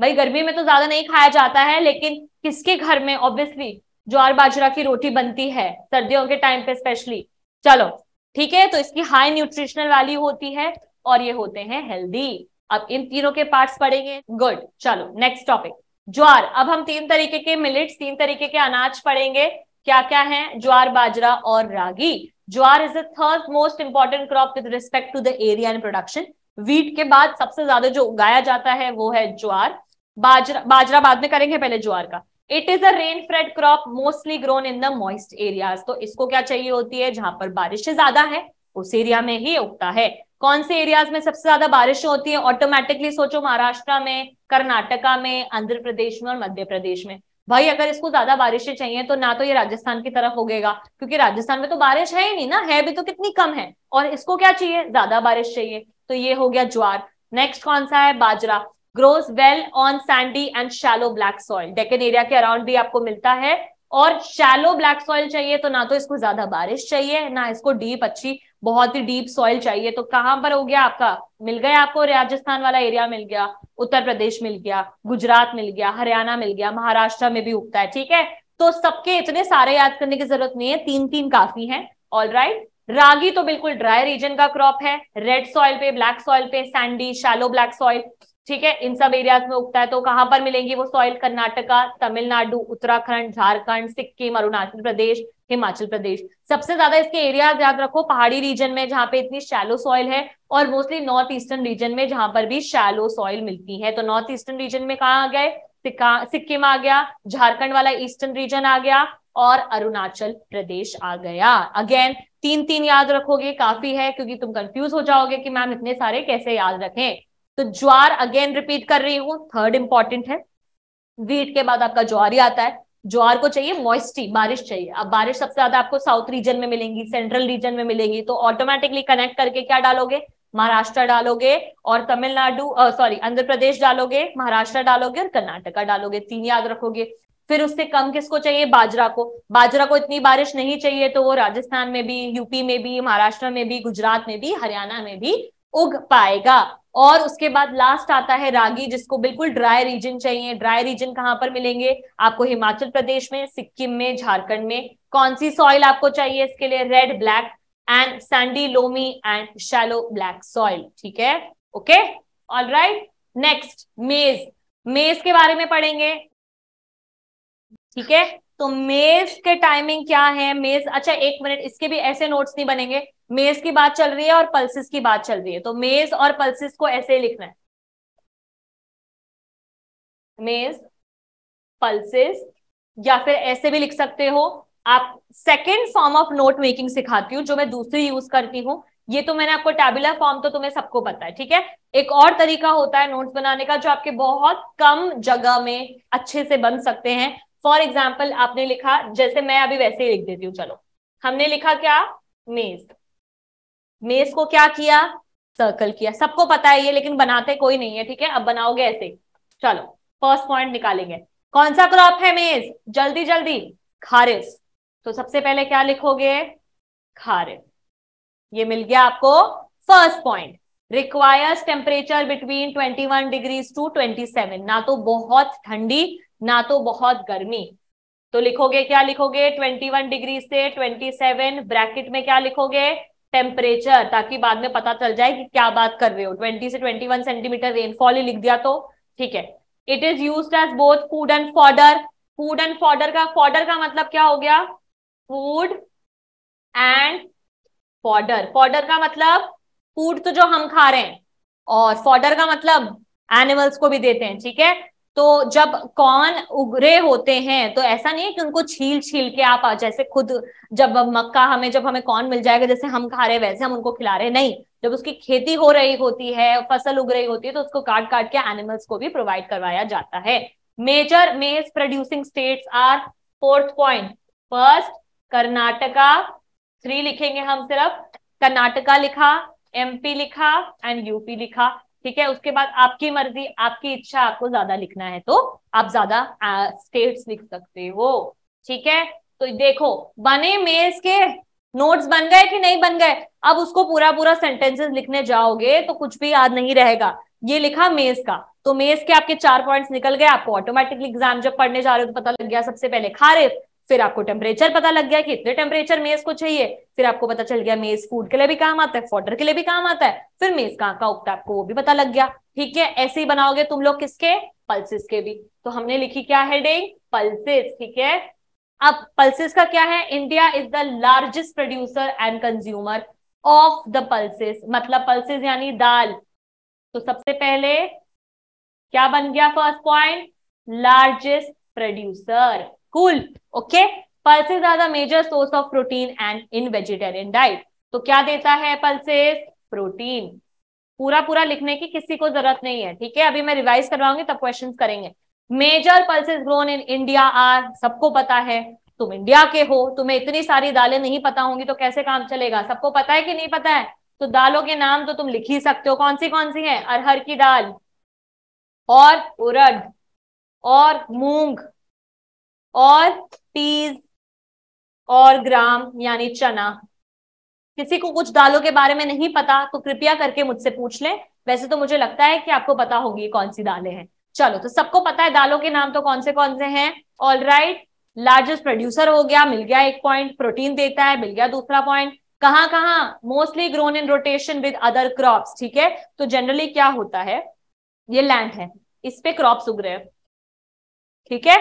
भाई गर्मी में तो ज्यादा नहीं खाया जाता है लेकिन किसके घर में ऑब्वियसली ज्वार बाजरा की रोटी बनती है सर्दियों के टाइम पे स्पेशली चलो ठीक है तो इसकी हाई न्यूट्रिशनल वैल्यू होती है और ये होते हैं हेल्दी अब इन तीनों के पार्ट्स पढ़ेंगे गुड चलो नेक्स्ट टॉपिक ज्वार अब हम तीन तरीके के मिलेट्स तीन तरीके के अनाज पढ़ेंगे क्या क्या है ज्वार बाजरा और ragi jowar is the third most important crop with respect to the area and production wheat के बाद सबसे ज्यादा जो उगाया जाता है वो है ज्वार बाजरा बाजरा बाद में करेंगे पहले ज्वार का it is a rain fed crop mostly grown in the moist areas तो इसको क्या चाहिए होती है जहां पर बारिश ज्यादा है उस एरिया में ही उगता है कौन से एरियाज में सबसे ज्यादा बारिश होती है ऑटोमेटिकली सोचो महाराष्ट्र में कर्नाटका में आंध्र प्रदेश में और मध्य प्रदेश में भाई अगर इसको ज्यादा बारिशें चाहिए तो ना तो ये राजस्थान की तरफ होगेगा क्योंकि राजस्थान में तो बारिश है ही नहीं ना है भी तो कितनी कम है और इसको क्या चाहिए ज्यादा बारिश चाहिए तो ये हो गया ज्वार नेक्स्ट कौन सा है bajra grows well on sandy and shallow black soil Deccan area के अराउंड भी आपको मिलता है और शैलो ब्लैक सॉइल चाहिए तो ना तो इसको ज्यादा बारिश चाहिए ना इसको डीप अच्छी बहुत ही डीप सॉइल चाहिए तो कहाँ पर हो गया आपका मिल गया आपको राजस्थान वाला एरिया मिल गया उत्तर प्रदेश मिल गया गुजरात मिल गया हरियाणा मिल गया महाराष्ट्र में भी उगता है ठीक है तो सबके इतने सारे याद करने की जरूरत नहीं है तीन तीन काफी है ऑल राइट रागी तो बिल्कुल ड्राई रीजन का क्रॉप है रेड सॉइल पे ब्लैक सॉइल पे सैंडी शैलो ब्लैक सॉइल ठीक है इन सब एरियाज में उगता है तो कहां पर मिलेंगी वो सॉइल कर्नाटका तमिलनाडु उत्तराखंड झारखंड सिक्किम अरुणाचल प्रदेश हिमाचल प्रदेश सबसे ज्यादा इसके एरिया याद रखो पहाड़ी रीजन में जहां पे इतनी शैलो सॉइल है और मोस्टली नॉर्थ ईस्टर्न रीजन में जहां पर भी शैलो सॉइल मिलती है तो नॉर्थ ईस्टर्न रीजन में कहा आ गए सिक्किम आ गया झारखंड वाला ईस्टर्न रीजन आ गया और अरुणाचल प्रदेश आ गया अगेन तीन तीन याद रखोगे काफी है क्योंकि तुम कंफ्यूज हो जाओगे कि मैम इतने सारे कैसे याद रखें तो ज्वार अगेन रिपीट कर रही हूँ थर्ड इंपॉर्टेंट है वीट के बाद आपका ज्वार ही आता है ज्वार को चाहिए मॉइस्टी बारिश चाहिए अब बारिश सबसे ज्यादा आपको साउथ रीजन में मिलेंगी सेंट्रल रीजन में मिलेंगी तो ऑटोमेटिकली कनेक्ट करके क्या डालोगे महाराष्ट्र डालोगे और तमिलनाडु सॉरी आंध्र प्रदेश डालोगे महाराष्ट्र डालोगे और कर्नाटका डालोगे तीन याद रखोगे फिर उससे कम किसको चाहिए बाजरा को बाजरा को इतनी बारिश नहीं चाहिए तो वो राजस्थान में भी यूपी में भी महाराष्ट्र में भी गुजरात में भी हरियाणा में भी उग पाएगा और उसके बाद लास्ट आता है रागी जिसको बिल्कुल ड्राई रीजन चाहिए ड्राई रीजन कहाँ पर मिलेंगे आपको हिमाचल प्रदेश में सिक्किम में झारखंड में कौन सी सॉइल आपको चाहिए इसके लिए red black and sandy loamy and shallow black soil ठीक है ओके ऑल राइट नेक्स्ट मेज मेज के बारे में पढ़ेंगे ठीक है तो मेज के टाइमिंग क्या है मेज अच्छा एक मिनट इसके भी ऐसे नोट्स नहीं बनेंगे मेज की बात चल रही है और पल्सिस की बात चल रही है तो मेज और पल्सिस को ऐसे लिखना है मेज पल्सिस या फिर ऐसे भी लिख सकते हो आप second form of note making सिखाती हूँ जो मैं दूसरी यूज करती हूँ ये तो मैंने आपको टैबुलर फॉर्म तो तुम्हें सबको पता है ठीक है एक और तरीका होता है नोट्स बनाने का जो आपके बहुत कम जगह में अच्छे से बन सकते हैं फॉर एग्जाम्पल आपने लिखा जैसे मैं अभी वैसे ही लिख देती हूँ चलो हमने लिखा क्या मेज मेज को क्या किया सर्कल किया सबको पता है ये लेकिन बनाते कोई नहीं है ठीक है अब बनाओगे ऐसे चलो फर्स्ट पॉइंट निकालेंगे कौन सा क्रॉप है मेज जल्दी जल्दी खारिज तो सबसे पहले क्या लिखोगे खारिज ये मिल गया आपको first point requires temperature between 21 degrees to seven ना तो बहुत ठंडी ना तो बहुत गर्मी तो लिखोगे क्या लिखोगे 21 डिग्री से 27 ब्रैकेट में क्या लिखोगे टेम्परेचर ताकि बाद में पता चल जाए कि क्या बात कर रहे हो 20 से 21 सेंटीमीटर रेनफॉल ही लिख दिया तो ठीक है it is use as both food and fodder food and fodder का फॉर्डर का मतलब क्या हो गया फूड एंड फॉर्डर फॉर्डर का मतलब फूड तो जो हम खा रहे हैं और फॉर्डर का मतलब एनिमल्स को भी देते हैं ठीक है तो जब कौन उगरे होते हैं तो ऐसा नहीं है कि उनको छील छील के आप जैसे खुद जब मक्का हमें जब हमें कौन मिल जाएगा जैसे हम खा रहे वैसे हम उनको खिला रहे नहीं जब उसकी खेती हो रही होती है फसल उग रही होती है तो उसको काट काट के एनिमल्स को भी प्रोवाइड करवाया जाता है major maize producing states are fourth point first Karnataka three लिखेंगे हम सिर्फ कर्नाटका लिखा एमपी लिखा एंड यूपी लिखा ठीक है उसके बाद आपकी मर्जी आपकी इच्छा आपको ज्यादा लिखना है तो आप ज्यादा स्टेट्स लिख सकते हो ठीक है तो देखो बने मेल्स के नोट्स बन गए कि नहीं बन गए अब उसको पूरा पूरा सेंटेंसेस लिखने जाओगे तो कुछ भी याद नहीं रहेगा ये लिखा मेज का तो मेज के आपके चार पॉइंट्स निकल गए आपको ऑटोमेटिकली एग्जाम जब पढ़ने जा रहे हो तो पता लग गया सबसे पहले खारिफ फिर आपको टेम्परेचर पता लग गया कि इतने टेम्परेचर मेज को चाहिए फिर आपको पता चल गया मेज फूड के लिए भी काम आता है फॉर्डर के लिए भी काम आता है फिर मेज कहाँ का उगता है आपको वो भी पता लग गया ठीक है ऐसे ही बनाओगे तुम लोग किसके पल्सिस के भी तो हमने लिखी क्या डेंग पल्सिस ठीक है अब पल्सिस का क्या है India is the largest producer and consumer of the pulses मतलब पल्सिस यानी दाल तो सबसे पहले क्या बन गया first point largest producer cool okay pulses are the major source of protein and in vegetarian diet तो क्या देता है पल्सेस प्रोटीन पूरा पूरा लिखने की किसी को जरूरत नहीं है ठीक है अभी मैं रिवाइज करवाऊंगी तब क्वेश्चन करेंगे major pulses grown in India are सबको पता है तुम इंडिया के हो तुम्हें इतनी सारी दालें नहीं पता होंगी तो कैसे काम चलेगा सबको पता है कि नहीं पता है तो दालों के नाम तो तुम लिख ही सकते हो कौन सी कौन सी है अरहर की दाल और उरद और मूंग और पीज और ग्राम यानी चना किसी को कुछ दालों के बारे में नहीं पता तो कृपया करके मुझसे पूछ लें वैसे तो मुझे लगता है कि आपको पता होगी कौन सी दालें हैं चलो तो सबको पता है दालों के नाम तो कौन से कौन से हैं ऑल राइट लार्जेस्ट प्रोड्यूसर हो गया मिल गया एक पॉइंट प्रोटीन देता है मिल गया दूसरा पॉइंट कहाँ कहाँ mostly grown in rotation with other crop ठीक है तो जनरली क्या होता है ये लैंड है इस पे क्रॉप्स उग रहे हैं ठीक है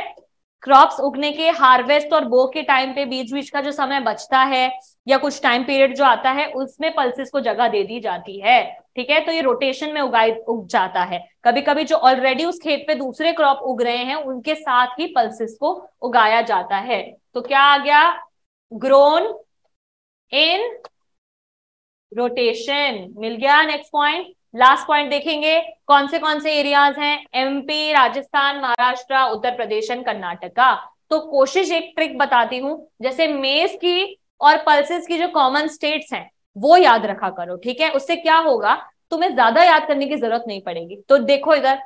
क्रॉप्स उगने के हार्वेस्ट और बो के टाइम पे बीच बीच का जो समय बचता है या कुछ टाइम पीरियड जो आता है उसमें पल्सिस को जगह दे दी जाती है ठीक है तो ये रोटेशन में उगाई उग जाता है कभी कभी जो ऑलरेडी उस खेत पे दूसरे क्रॉप उग रहे हैं उनके साथ ही पल्सिस को उगाया जाता है तो क्या आ गया ग्रोन इन रोटेशन मिल गया नेक्स्ट पॉइंट लास्ट पॉइंट देखेंगे कौन से कौन से एरियाज हैं एमपी राजस्थान महाराष्ट्र उत्तर प्रदेश एंड कर्नाटका तो कोशिश एक ट्रिक बताती हूं जैसे मेज की और पल्सेस की जो कॉमन स्टेट्स हैं वो याद रखा करो ठीक है उससे क्या होगा तुम्हें ज्यादा याद करने की जरूरत नहीं पड़ेगी तो देखो इधर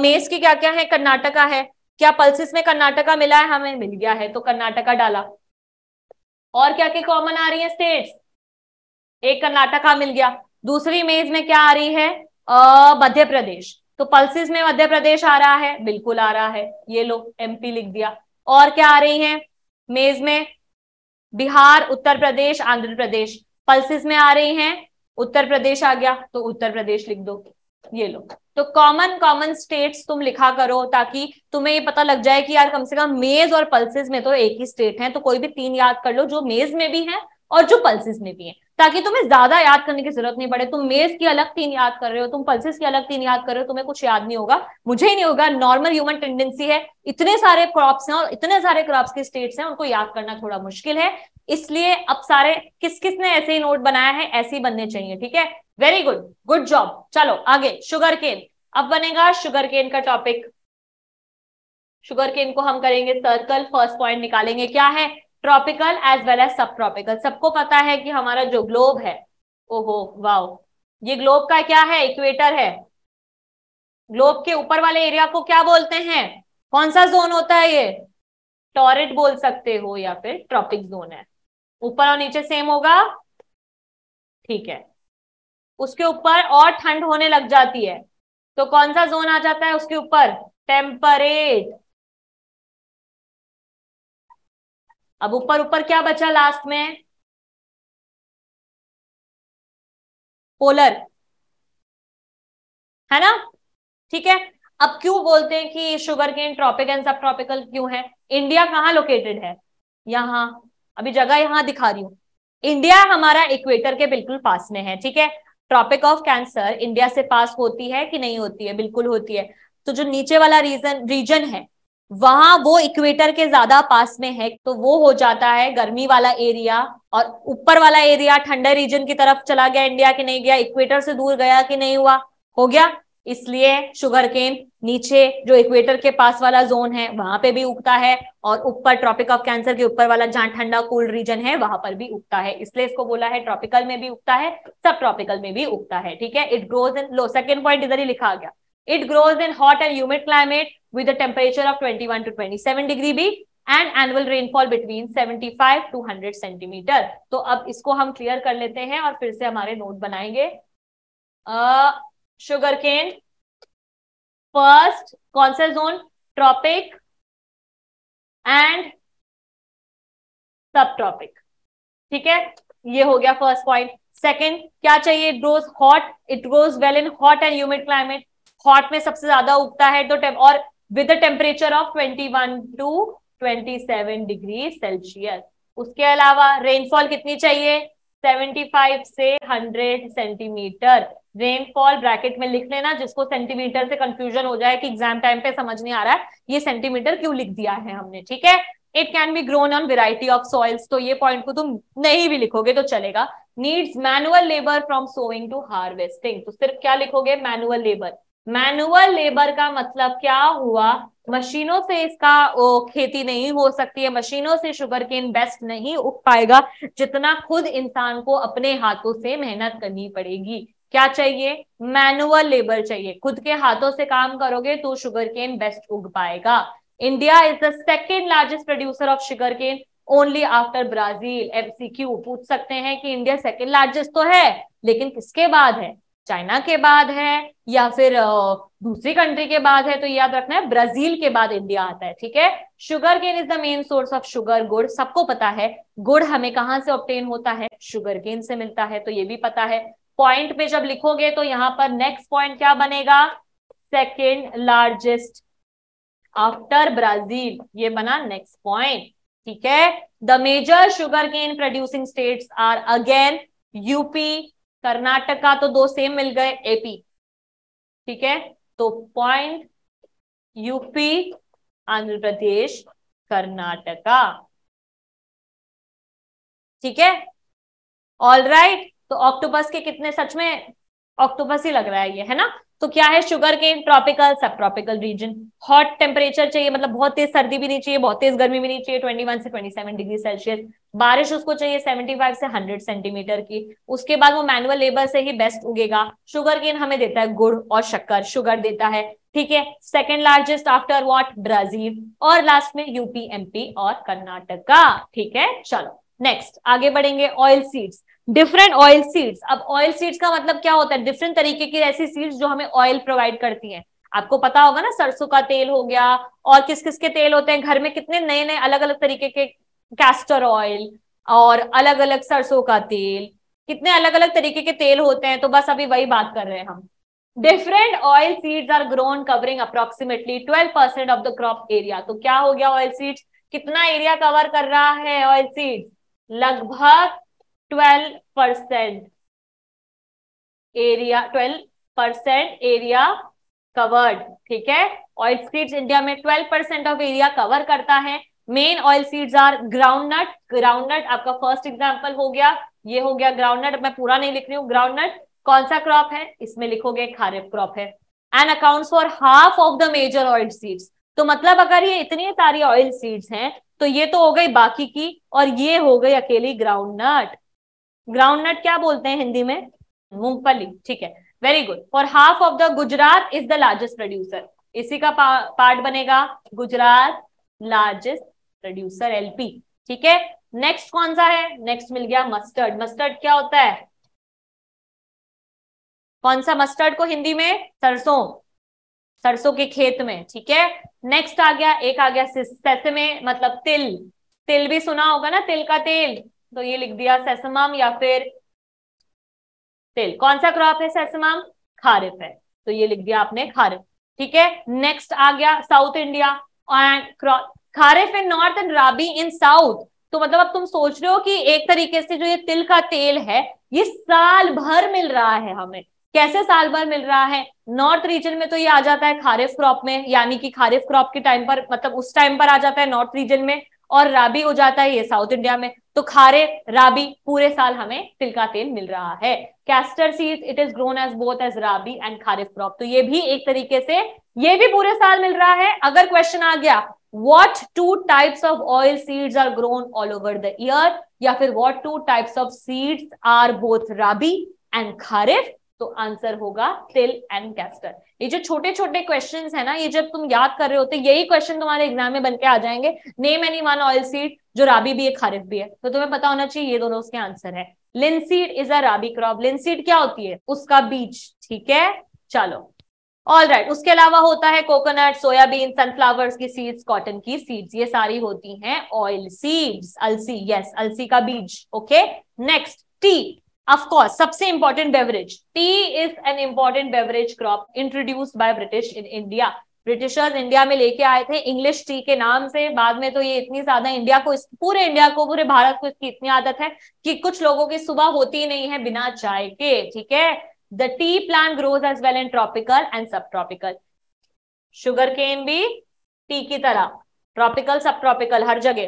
मेज की क्या क्या है कर्नाटका है क्या पल्सिस में कर्नाटका मिला है हमें मिल गया है तो कर्नाटका डाला और क्या क्या कॉमन आ रही है स्टेट्स एक कर्नाटका मिल गया दूसरी इमेज में क्या आ रही है मध्य प्रदेश तो पल्सिस में मध्य प्रदेश आ रहा है बिल्कुल आ रहा है ये लो एमपी लिख दिया और क्या आ रही है मेज में बिहार उत्तर प्रदेश आंध्र प्रदेश पल्सिस में आ रही हैं उत्तर प्रदेश आ गया तो उत्तर प्रदेश लिख दो ये लो तो कॉमन कॉमन स्टेट्स तुम लिखा करो ताकि तुम्हें ये पता लग जाए कि यार कम से कम मेज और पल्सिस में तो एक ही स्टेट है तो कोई भी तीन याद कर लो जो मेज में भी है और जो पल्सिस में भी है ताकि तुम्हें ज्यादा याद करने की जरूरत नहीं पड़े तुम मेज की अलग तीन याद कर रहे हो तुम पल्सेस की अलग तीन याद कर रहे हो तुम्हें कुछ याद नहीं होगा मुझे ही नहीं होगा नॉर्मल ह्यूमन टेंडेंसी है इतने सारे क्रॉप्स हैं और इतने सारे क्रॉप्स के स्टेट्स हैं उनको याद करना थोड़ा मुश्किल है इसलिए अब सारे किस किस ने ऐसे ही नोट बनाया है ऐसे ही बनने चाहिए ठीक है वेरी गुड गुड जॉब चलो आगे शुगर केन अब बनेगा शुगर केन का टॉपिक शुगर केन को हम करेंगे सर्कल फर्स्ट पॉइंट निकालेंगे क्या है tropical as well as subtropical सबको पता है कि हमारा जो ग्लोब है ओहो वाओ ये ग्लोब का क्या है इक्वेटर है ग्लोब के ऊपर वाले एरिया को क्या बोलते हैं कौन सा जोन होता है ये टॉरेट बोल सकते हो या फिर ट्रॉपिक जोन है ऊपर और नीचे सेम होगा ठीक है उसके ऊपर और ठंड होने लग जाती है तो कौन सा जोन आ जाता है उसके ऊपर टेम्परेट अब ऊपर ऊपर क्या बचा लास्ट में पोलर है ना ठीक है अब क्यों बोलते हैं कि sugarcane tropic and subtropical क्यों है इंडिया कहाँ लोकेटेड है यहाँ अभी जगह यहां दिखा रही हूं इंडिया हमारा इक्वेटर के बिल्कुल पास में है ठीक है ट्रॉपिक ऑफ कैंसर इंडिया से पास होती है कि नहीं होती है बिल्कुल होती है तो जो नीचे वाला रीजन रीजन है वहां वो इक्वेटर के ज्यादा पास में है तो वो हो जाता है गर्मी वाला एरिया और ऊपर वाला एरिया ठंडे रीजन की तरफ चला गया इंडिया के नहीं गया इक्वेटर से दूर गया कि नहीं हुआ हो गया इसलिए शुगर केन नीचे जो इक्वेटर के पास वाला जोन है वहां पे भी उगता है और ऊपर ट्रॉपिक ऑफ कैंसर के ऊपर वाला जहां ठंडा कूल रीजन है वहां पर भी उगता है इसलिए इसको बोला है ट्रॉपिकल में भी उगता है सब ट्रॉपिकल में भी उगता है ठीक है it grows in low second point इधर ही लिखा गया It grows in hot and humid climate with of twenty of 21 to 27 degree B and annual rainfall between seventy five to hundred centimetre तो अब इसको हम क्लियर कर लेते हैं और फिर से हमारे नोट बनाएंगे शुगर केन फर्स्ट कौन सा zone tropic and subtropic ठीक है ये हो गया फर्स्ट पॉइंट सेकेंड क्या चाहिए it grows hot it grows well in hot and humid climate hot में सबसे ज्यादा उगता है तो और with temperature of 21 to 27 degree Celsius उसके अलावा रेनफॉल कितनी चाहिए 75 से 100 सेंटीमीटर रेनफॉल ब्रैकेट में लिख लेना जिसको सेंटीमीटर से कंफ्यूजन हो जाए कि एग्जाम टाइम पे समझ नहीं आ रहा है ये सेंटीमीटर क्यों लिख दिया है हमने ठीक है it can be grown on variety of soils तो ये पॉइंट को तुम नहीं भी लिखोगे तो चलेगा needs manual labour from sowing to harvesting तो सिर्फ क्या लिखोगे मैनुअल लेबर मैनुअल लेबर का मतलब क्या हुआ मशीनों से इसका ओ, खेती नहीं हो सकती है मशीनों से शुगर केन बेस्ट नहीं उग पाएगा जितना खुद इंसान को अपने हाथों से मेहनत करनी पड़ेगी क्या चाहिए मैनुअल लेबर चाहिए खुद के हाथों से काम करोगे तो शुगर केन बेस्ट उग पाएगा India is the second largest producer of sugarcane only after Brazil एफ पूछ सकते हैं कि इंडिया सेकेंड लार्जेस्ट तो है लेकिन किसके बाद है चाइना के बाद है या फिर दूसरी कंट्री के बाद है तो याद रखना है ब्राजील के बाद इंडिया आता है ठीक है sugarcane is the main source of sugar गुड़ सबको पता है गुड़ हमें कहाँ से ऑप्टेन होता है शुगर केन से मिलता है तो ये भी पता है पॉइंट पे जब लिखोगे तो यहाँ पर नेक्स्ट पॉइंट क्या बनेगा सेकेंड लार्जेस्ट आफ्टर ब्राजील ये बना नेक्स्ट पॉइंट ठीक है the major sugarcane producing states are again UP Karnataka तो दो सेम मिल गए एपी ठीक है तो पॉइंट यूपी आंध्र प्रदेश कर्नाटका ठीक है ऑल राइट तो ऑक्टोपस के कितने सच में ऑक्टोपस ही लग रहा है ये है ना तो क्या है sugarcane tropical subtropical region hot temperature चाहिए मतलब बहुत तेज सर्दी भी नहीं चाहिए बहुत तेज गर्मी भी नहीं चाहिए 21 से 27 डिग्री सेल्सियस बारिश उसको चाहिए 75 से 100 सेंटीमीटर की उसके बाद वो मैनुअल लेबर से ही बेस्ट उगेगा शुगर केन हमें देता है गुड़ और शक्कर शुगर देता है ठीक है second largest after what Brazil और लास्ट में यूपी एमपी और कर्नाटका ठीक है चलो नेक्स्ट आगे बढ़ेंगे oilseeds different oilseeds अब ऑयल सीड्स का मतलब क्या होता है डिफरेंट तरीके की ऐसी सीड्स जो हमें ऑयल प्रोवाइड करती हैं आपको पता होगा ना सरसों का तेल हो गया और किस किस के तेल होते हैं घर में कितने नए नए अलग अलग तरीके के कैस्टर ऑयल और अलग अलग सरसों का तेल कितने अलग अलग तरीके के तेल होते हैं तो बस अभी वही बात कर रहे हैं हम different oilseeds are grown covering approximately twelve percent of the crop area तो क्या हो गया ऑयल सीड्स कितना एरिया कवर कर रहा है ऑयल सीड्स लगभग twelve percent area twelve percent area covered ठीक है ऑयल सीड्स इंडिया में twelve percent of area cover करता है main oilseeds are groundnut groundnut आपका फर्स्ट एग्जाम्पल हो गया ये हो गया ग्राउंडनट मैं पूरा नहीं लिख रही हूँ ग्राउंडनट कौन सा क्रॉप है इसमें लिखोगे खारिफ क्रॉप है and account for half of the major oilseeds तो मतलब अगर ये इतनी सारी ऑयल सीड्स हैं तो ये तो हो गई बाकी की और ये हो गई अकेली ग्राउंडनट ग्राउंडनट क्या बोलते हैं हिंदी में मूंगफली ठीक है very good for half of the Gujarat is the largest producer इसी का पा, पार्ट बनेगा गुजरात लार्जेस्ट रिड्यूसर एलपी ठीक है नेक्स्ट कौन सा है नेक्स्ट मिल गया मस्टर्ड मस्टर्ड क्या होता है कौन सा मस्टर्ड को हिंदी में सरसों सरसों के खेत में ठीक है नेक्स्ट आ गया एक आ गया सेसमे मतलब तिल तिल भी सुना होगा ना तिल का तेल तो ये लिख दिया सेसमाम या फिर तिल कौन सा क्रॉप है सेसमाम खारिफ है तो ये लिख दिया आपने खारिफ ठीक है नेक्स्ट आ गया south India and kharif in north and rabi in south तो मतलब अब तुम सोच रहे हो कि एक तरीके से जो ये तिल का तेल है ये साल भर मिल रहा है हमें कैसे साल भर मिल रहा है नॉर्थ रीजन में तो ये आ जाता है खारिफ क्रॉप में यानी कि खारिफ क्रॉप के टाइम पर मतलब उस टाइम पर आ जाता है नॉर्थ रीजन में और राबी हो जाता है ये साउथ इंडिया में तो खारे राबी पूरे साल हमें तिल का तेल मिल रहा है castor seed it is grown as both as rabi and kharif crop तो ये भी एक तरीके से ये भी पूरे साल मिल रहा है अगर क्वेश्चन आ गया what two types of oilseeds are grown all over the year या फिर what two types of seeds are both rabi and kharif तो आंसर होगा तिल एंड कैस्टर ये जो छोटे छोटे क्वेश्चंस है ना ये जब तुम याद कर रहे होते यही क्वेश्चन तुम्हारे एग्जाम में बनकर आ जाएंगे name any one oilseed जो राबी भी है खारिफ भी है तो तुम्हें पता होना चाहिए ये दोनों उसके आंसर है linseed is a rabi crop linseed क्या होती है उसका बीज ठीक है चलो ऑल राइट right. उसके अलावा होता है कोकोनट सोयाबीन सनफ्लावर्स की सीड्स कॉटन की सीड्स ये सारी होती हैं ऑयल सीड्स अलसी यस अलसी का बीज ओके नेक्स्ट टी अफकोर्स सबसे important beverage tea is an important beverage crop introduce by British in India Britishers India में लेके आए थे इंग्लिश टी के नाम से बाद में तो ये इतनी ज्यादा इंडिया को इस, पूरे इंडिया को पूरे भारत को इसकी इतनी आदत है कि कुछ लोगों की सुबह होती नहीं है बिना चाय के ठीक है The tea plant grows as well in tropical and subtropical. Sugar cane भी टी की तरह ट्रॉपिकल सब ट्रॉपिकल हर जगह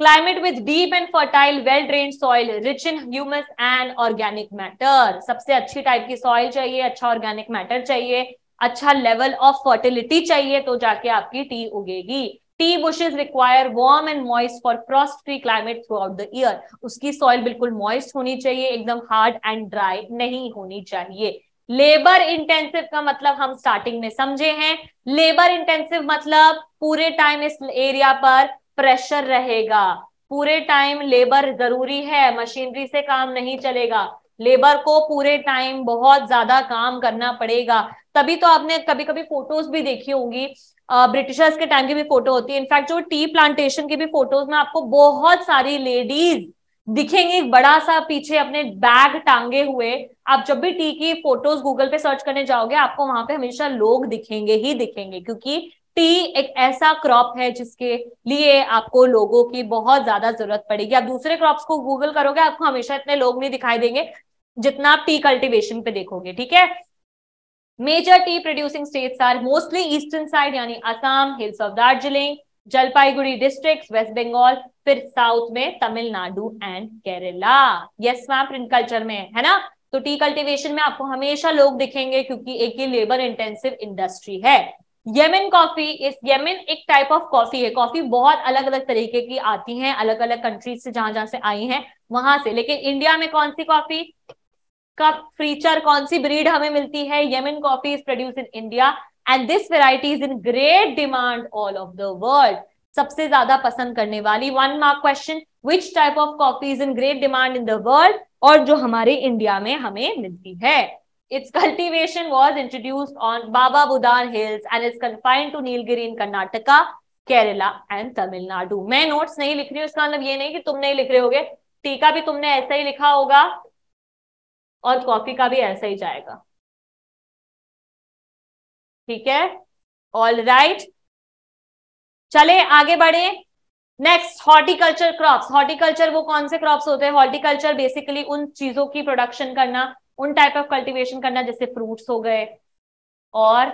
climate with deep and fertile well drain soil rich in humus and organic matter सबसे अच्छी टाइप की soil चाहिए अच्छा ऑर्गेनिक मैटर चाहिए अच्छा लेवल ऑफ फर्टिलिटी चाहिए तो जाके आपकी टी उगेगी tea bushes require warm and moist for frost free climate throughout the year उसकी सॉइल बिल्कुल मॉइस्ट होनी चाहिए एकदम हार्ड एंड ड्राई नहीं होनी चाहिए लेबर इंटेंसिव का मतलब हम स्टार्टिंग में समझे हैं लेबर इंटेंसिव मतलब पूरे टाइम इस एरिया पर प्रेशर रहेगा पूरे टाइम लेबर जरूरी है मशीनरी से काम नहीं चलेगा लेबर को पूरे टाइम बहुत ज्यादा काम करना पड़ेगा तभी तो आपने कभी कभी फोटोज भी देखी होंगी ब्रिटिशर्स के टाइम की भी फोटो होती है इनफैक्ट जो टी प्लांटेशन की भी फोटोज में आपको बहुत सारी लेडीज दिखेंगे एक बड़ा सा पीछे अपने बैग टांगे हुए आप जब भी टी की फोटोज गूगल पे सर्च करने जाओगे आपको वहां पे हमेशा लोग दिखेंगे ही दिखेंगे क्योंकि टी एक ऐसा क्रॉप है जिसके लिए आपको लोगों की बहुत ज्यादा जरूरत पड़ेगी आप दूसरे क्रॉप्स को गूगल करोगे आपको हमेशा इतने लोग नहीं दिखाई देंगे जितना आप टी कल्टिवेशन पे देखोगे ठीक है Major tea producing states are mostly eastern side यानी Assam hills of Darjeeling Jalpaiguri district West Bengal फिर साउथ में Tamil Nadu and Kerala yes ma'am print culture में है ना तो टी कल्टीवेशन में आपको हमेशा लोग दिखेंगे क्योंकि एक ही लेबर इंटेंसिव इंडस्ट्री है यमन कॉफी इस यमन एक टाइप ऑफ कॉफी है कॉफी बहुत अलग अलग तरीके की आती है अलग अलग कंट्रीज से जहां जहां से आई है वहां से लेकिन इंडिया में कौन सी कॉफी का फीचर कौन सी ब्रीड हमें मिलती है Yemen coffee is produce in India and this variety is in great demand all of the world सबसे ज्यादा पसंद करने वाली one mark question which type of coffee is in great demand in the world और जो हमारे India में हमें मिलती है its cultivation was introduced on Baba Budan hills and its confined to Nilgiri in Karnataka Kerala and Tamil Nadu मैं नोट्स नहीं लिख रही हूँ इसका मतलब ये नहीं कि तुम नहीं लिख रहे होगे टीका भी तुमने ऐसा ही लिखा होगा और कॉफी का भी ऐसा ही जाएगा ठीक है ऑल राइट right. चले आगे बढ़े नेक्स्ट हॉर्टिकल्चर क्रॉप्स हॉर्टिकल्चर वो कौन से क्रॉप्स होते हैं हॉर्टिकल्चर बेसिकली उन चीजों की प्रोडक्शन करना उन टाइप ऑफ कल्टीवेशन करना जैसे फ्रूट्स हो गए और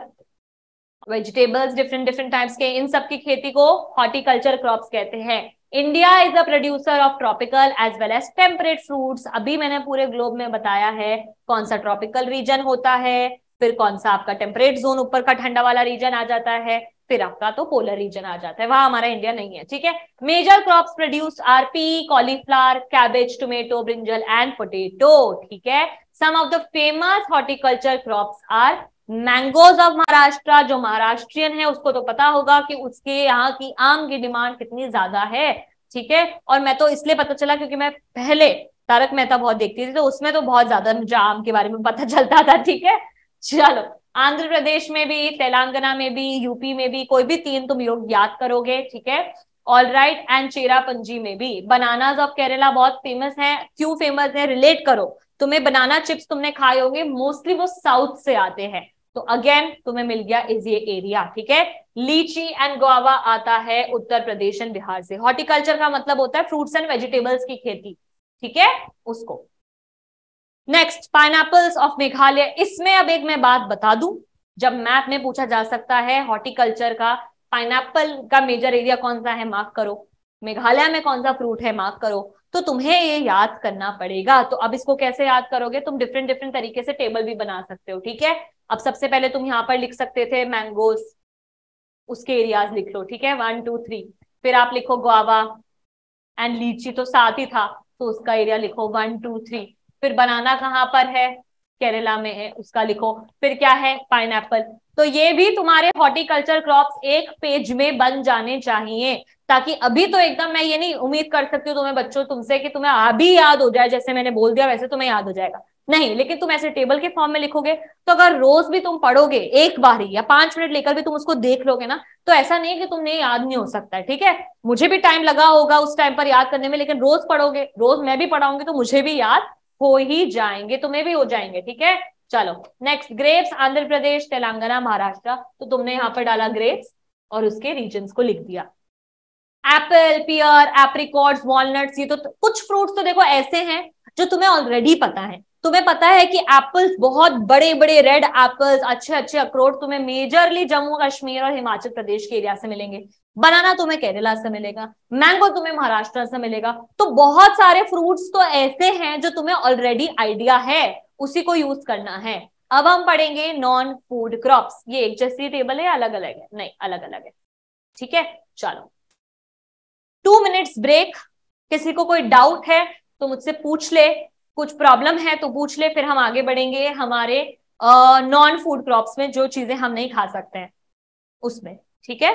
वेजिटेबल्स डिफरेंट डिफरेंट टाइप्स के इन सब की खेती को हॉर्टिकल्चर क्रॉप्स कहते हैं India is a producer of tropical as well as temperate fruits अभी मैंने पूरे ग्लोब में बताया है कौन सा ट्रॉपिकल रीजन होता है फिर कौन सा आपका टेम्परेट जोन ऊपर का ठंडा वाला रीजन आ जाता है फिर आपका तो पोलर रीजन आ जाता है वहां हमारा इंडिया नहीं है ठीक है major crops produce are pea cauliflower cabbage tomato brinjal and potato ठीक है some of the famous horticulture crops are mangoes of Maharashtra जो महाराष्ट्रियन है उसको तो पता होगा कि उसके यहाँ की आम की डिमांड कितनी ज्यादा है ठीक है और मैं तो इसलिए पता चला क्योंकि मैं पहले तारक मेहता बहुत देखती थी तो उसमें तो बहुत ज्यादा मुझे आम के बारे में पता <laughs> चलता था ठीक है चलो आंध्र प्रदेश में भी तेलंगाना में भी यूपी में भी कोई भी तीन तुम योग याद करोगे ठीक है ऑल राइट एंड चेरापंजी में भी बनानाज ऑफ केरला बहुत फेमस है क्यों फेमस है रिलेट करो तुम्हें बनाना चिप्स तुमने खाए होंगे मोस्टली वो साउथ से आते हैं तो अगेन तुम्हें मिल गया इज ये एरिया ठीक है लीची एंड गोवा आता है उत्तर प्रदेश एंड बिहार से हॉर्टिकल्चर का मतलब होता है फ्रूट्स एंड वेजिटेबल्स की खेती ठीक है उसको नेक्स्ट पाइनएपल्स ऑफ मेघालय इसमें अब एक मैं बात बता दू जब मैप में पूछा जा सकता है हॉर्टिकल्चर का पाइन का मेजर एरिया कौन सा है मार्क करो मेघालय में कौन सा फ्रूट है मार्क करो तो तुम्हें ये याद करना पड़ेगा तो अब इसको कैसे याद करोगे तुम डिफरेंट डिफरेंट तरीके से टेबल भी बना सकते हो ठीक है अब सबसे पहले तुम यहाँ पर लिख सकते थे मैंगोज उसके एरियाज लिख लो ठीक है वन टू थ्री फिर आप लिखो गुआवा एंड लीची तो साथ ही था तो उसका एरिया लिखो वन टू थ्री फिर बनाना कहाँ पर है केरला में है उसका लिखो फिर क्या है पाइन तो ये भी तुम्हारे हॉर्टिकल्चर क्रॉप एक पेज में बन जाने चाहिए ताकि अभी तो एकदम मैं ये नहीं उम्मीद कर सकती हूँ तुम्हें बच्चों तुमसे कि तुम्हें अभी याद हो जाए जैसे मैंने बोल दिया वैसे तुम्हें याद हो जाएगा नहीं लेकिन तुम ऐसे टेबल के फॉर्म में लिखोगे तो अगर रोज भी तुम पढ़ोगे एक बार ही या पांच मिनट लेकर भी तुम उसको देख लोगे ना तो ऐसा नहीं है कि तुमने याद नहीं हो सकता है ठीक है मुझे भी टाइम लगा होगा उस टाइम पर याद करने में लेकिन रोज पढ़ोगे रोज मैं भी पढ़ाऊंगी तो मुझे भी याद हो ही जाएंगे तुम्हें भी हो जाएंगे ठीक है चलो नेक्स्ट ग्रेप्स आंध्र प्रदेश तेलंगाना महाराष्ट्र तो तुमने यहाँ पर डाला ग्रेप्स और उसके रीजन को लिख दिया एप्पल पियर एप्रिकॉर्ड्स वॉलनट्स ये तो कुछ फ्रूट्स तो देखो ऐसे हैं जो तुम्हें ऑलरेडी पता है तुम्हें पता है कि एप्पल्स बहुत बड़े बड़े रेड एप्पल्स अच्छे अच्छे अखरोट तुम्हें मेजरली जम्मू कश्मीर और हिमाचल प्रदेश के एरिया से मिलेंगे बनाना तुम्हें केरला से मिलेगा मैंगो तुम्हें महाराष्ट्र से मिलेगा तो बहुत सारे फ्रूट्स तो ऐसे हैं जो तुम्हें ऑलरेडी आइडिया है उसी को यूज करना है अब हम पढ़ेंगे नॉन फूड क्रॉप्स ये एक जैसी टेबल है अलग अलग है नहीं अलग अलग है ठीक है चलो टू मिनट्स ब्रेक किसी को कोई डाउट है तो मुझसे पूछ ले कुछ प्रॉब्लम है तो पूछ ले फिर हम आगे बढ़ेंगे हमारे नॉन फूड क्रॉप्स में जो चीजें हम नहीं खा सकते हैं उसमें ठीक है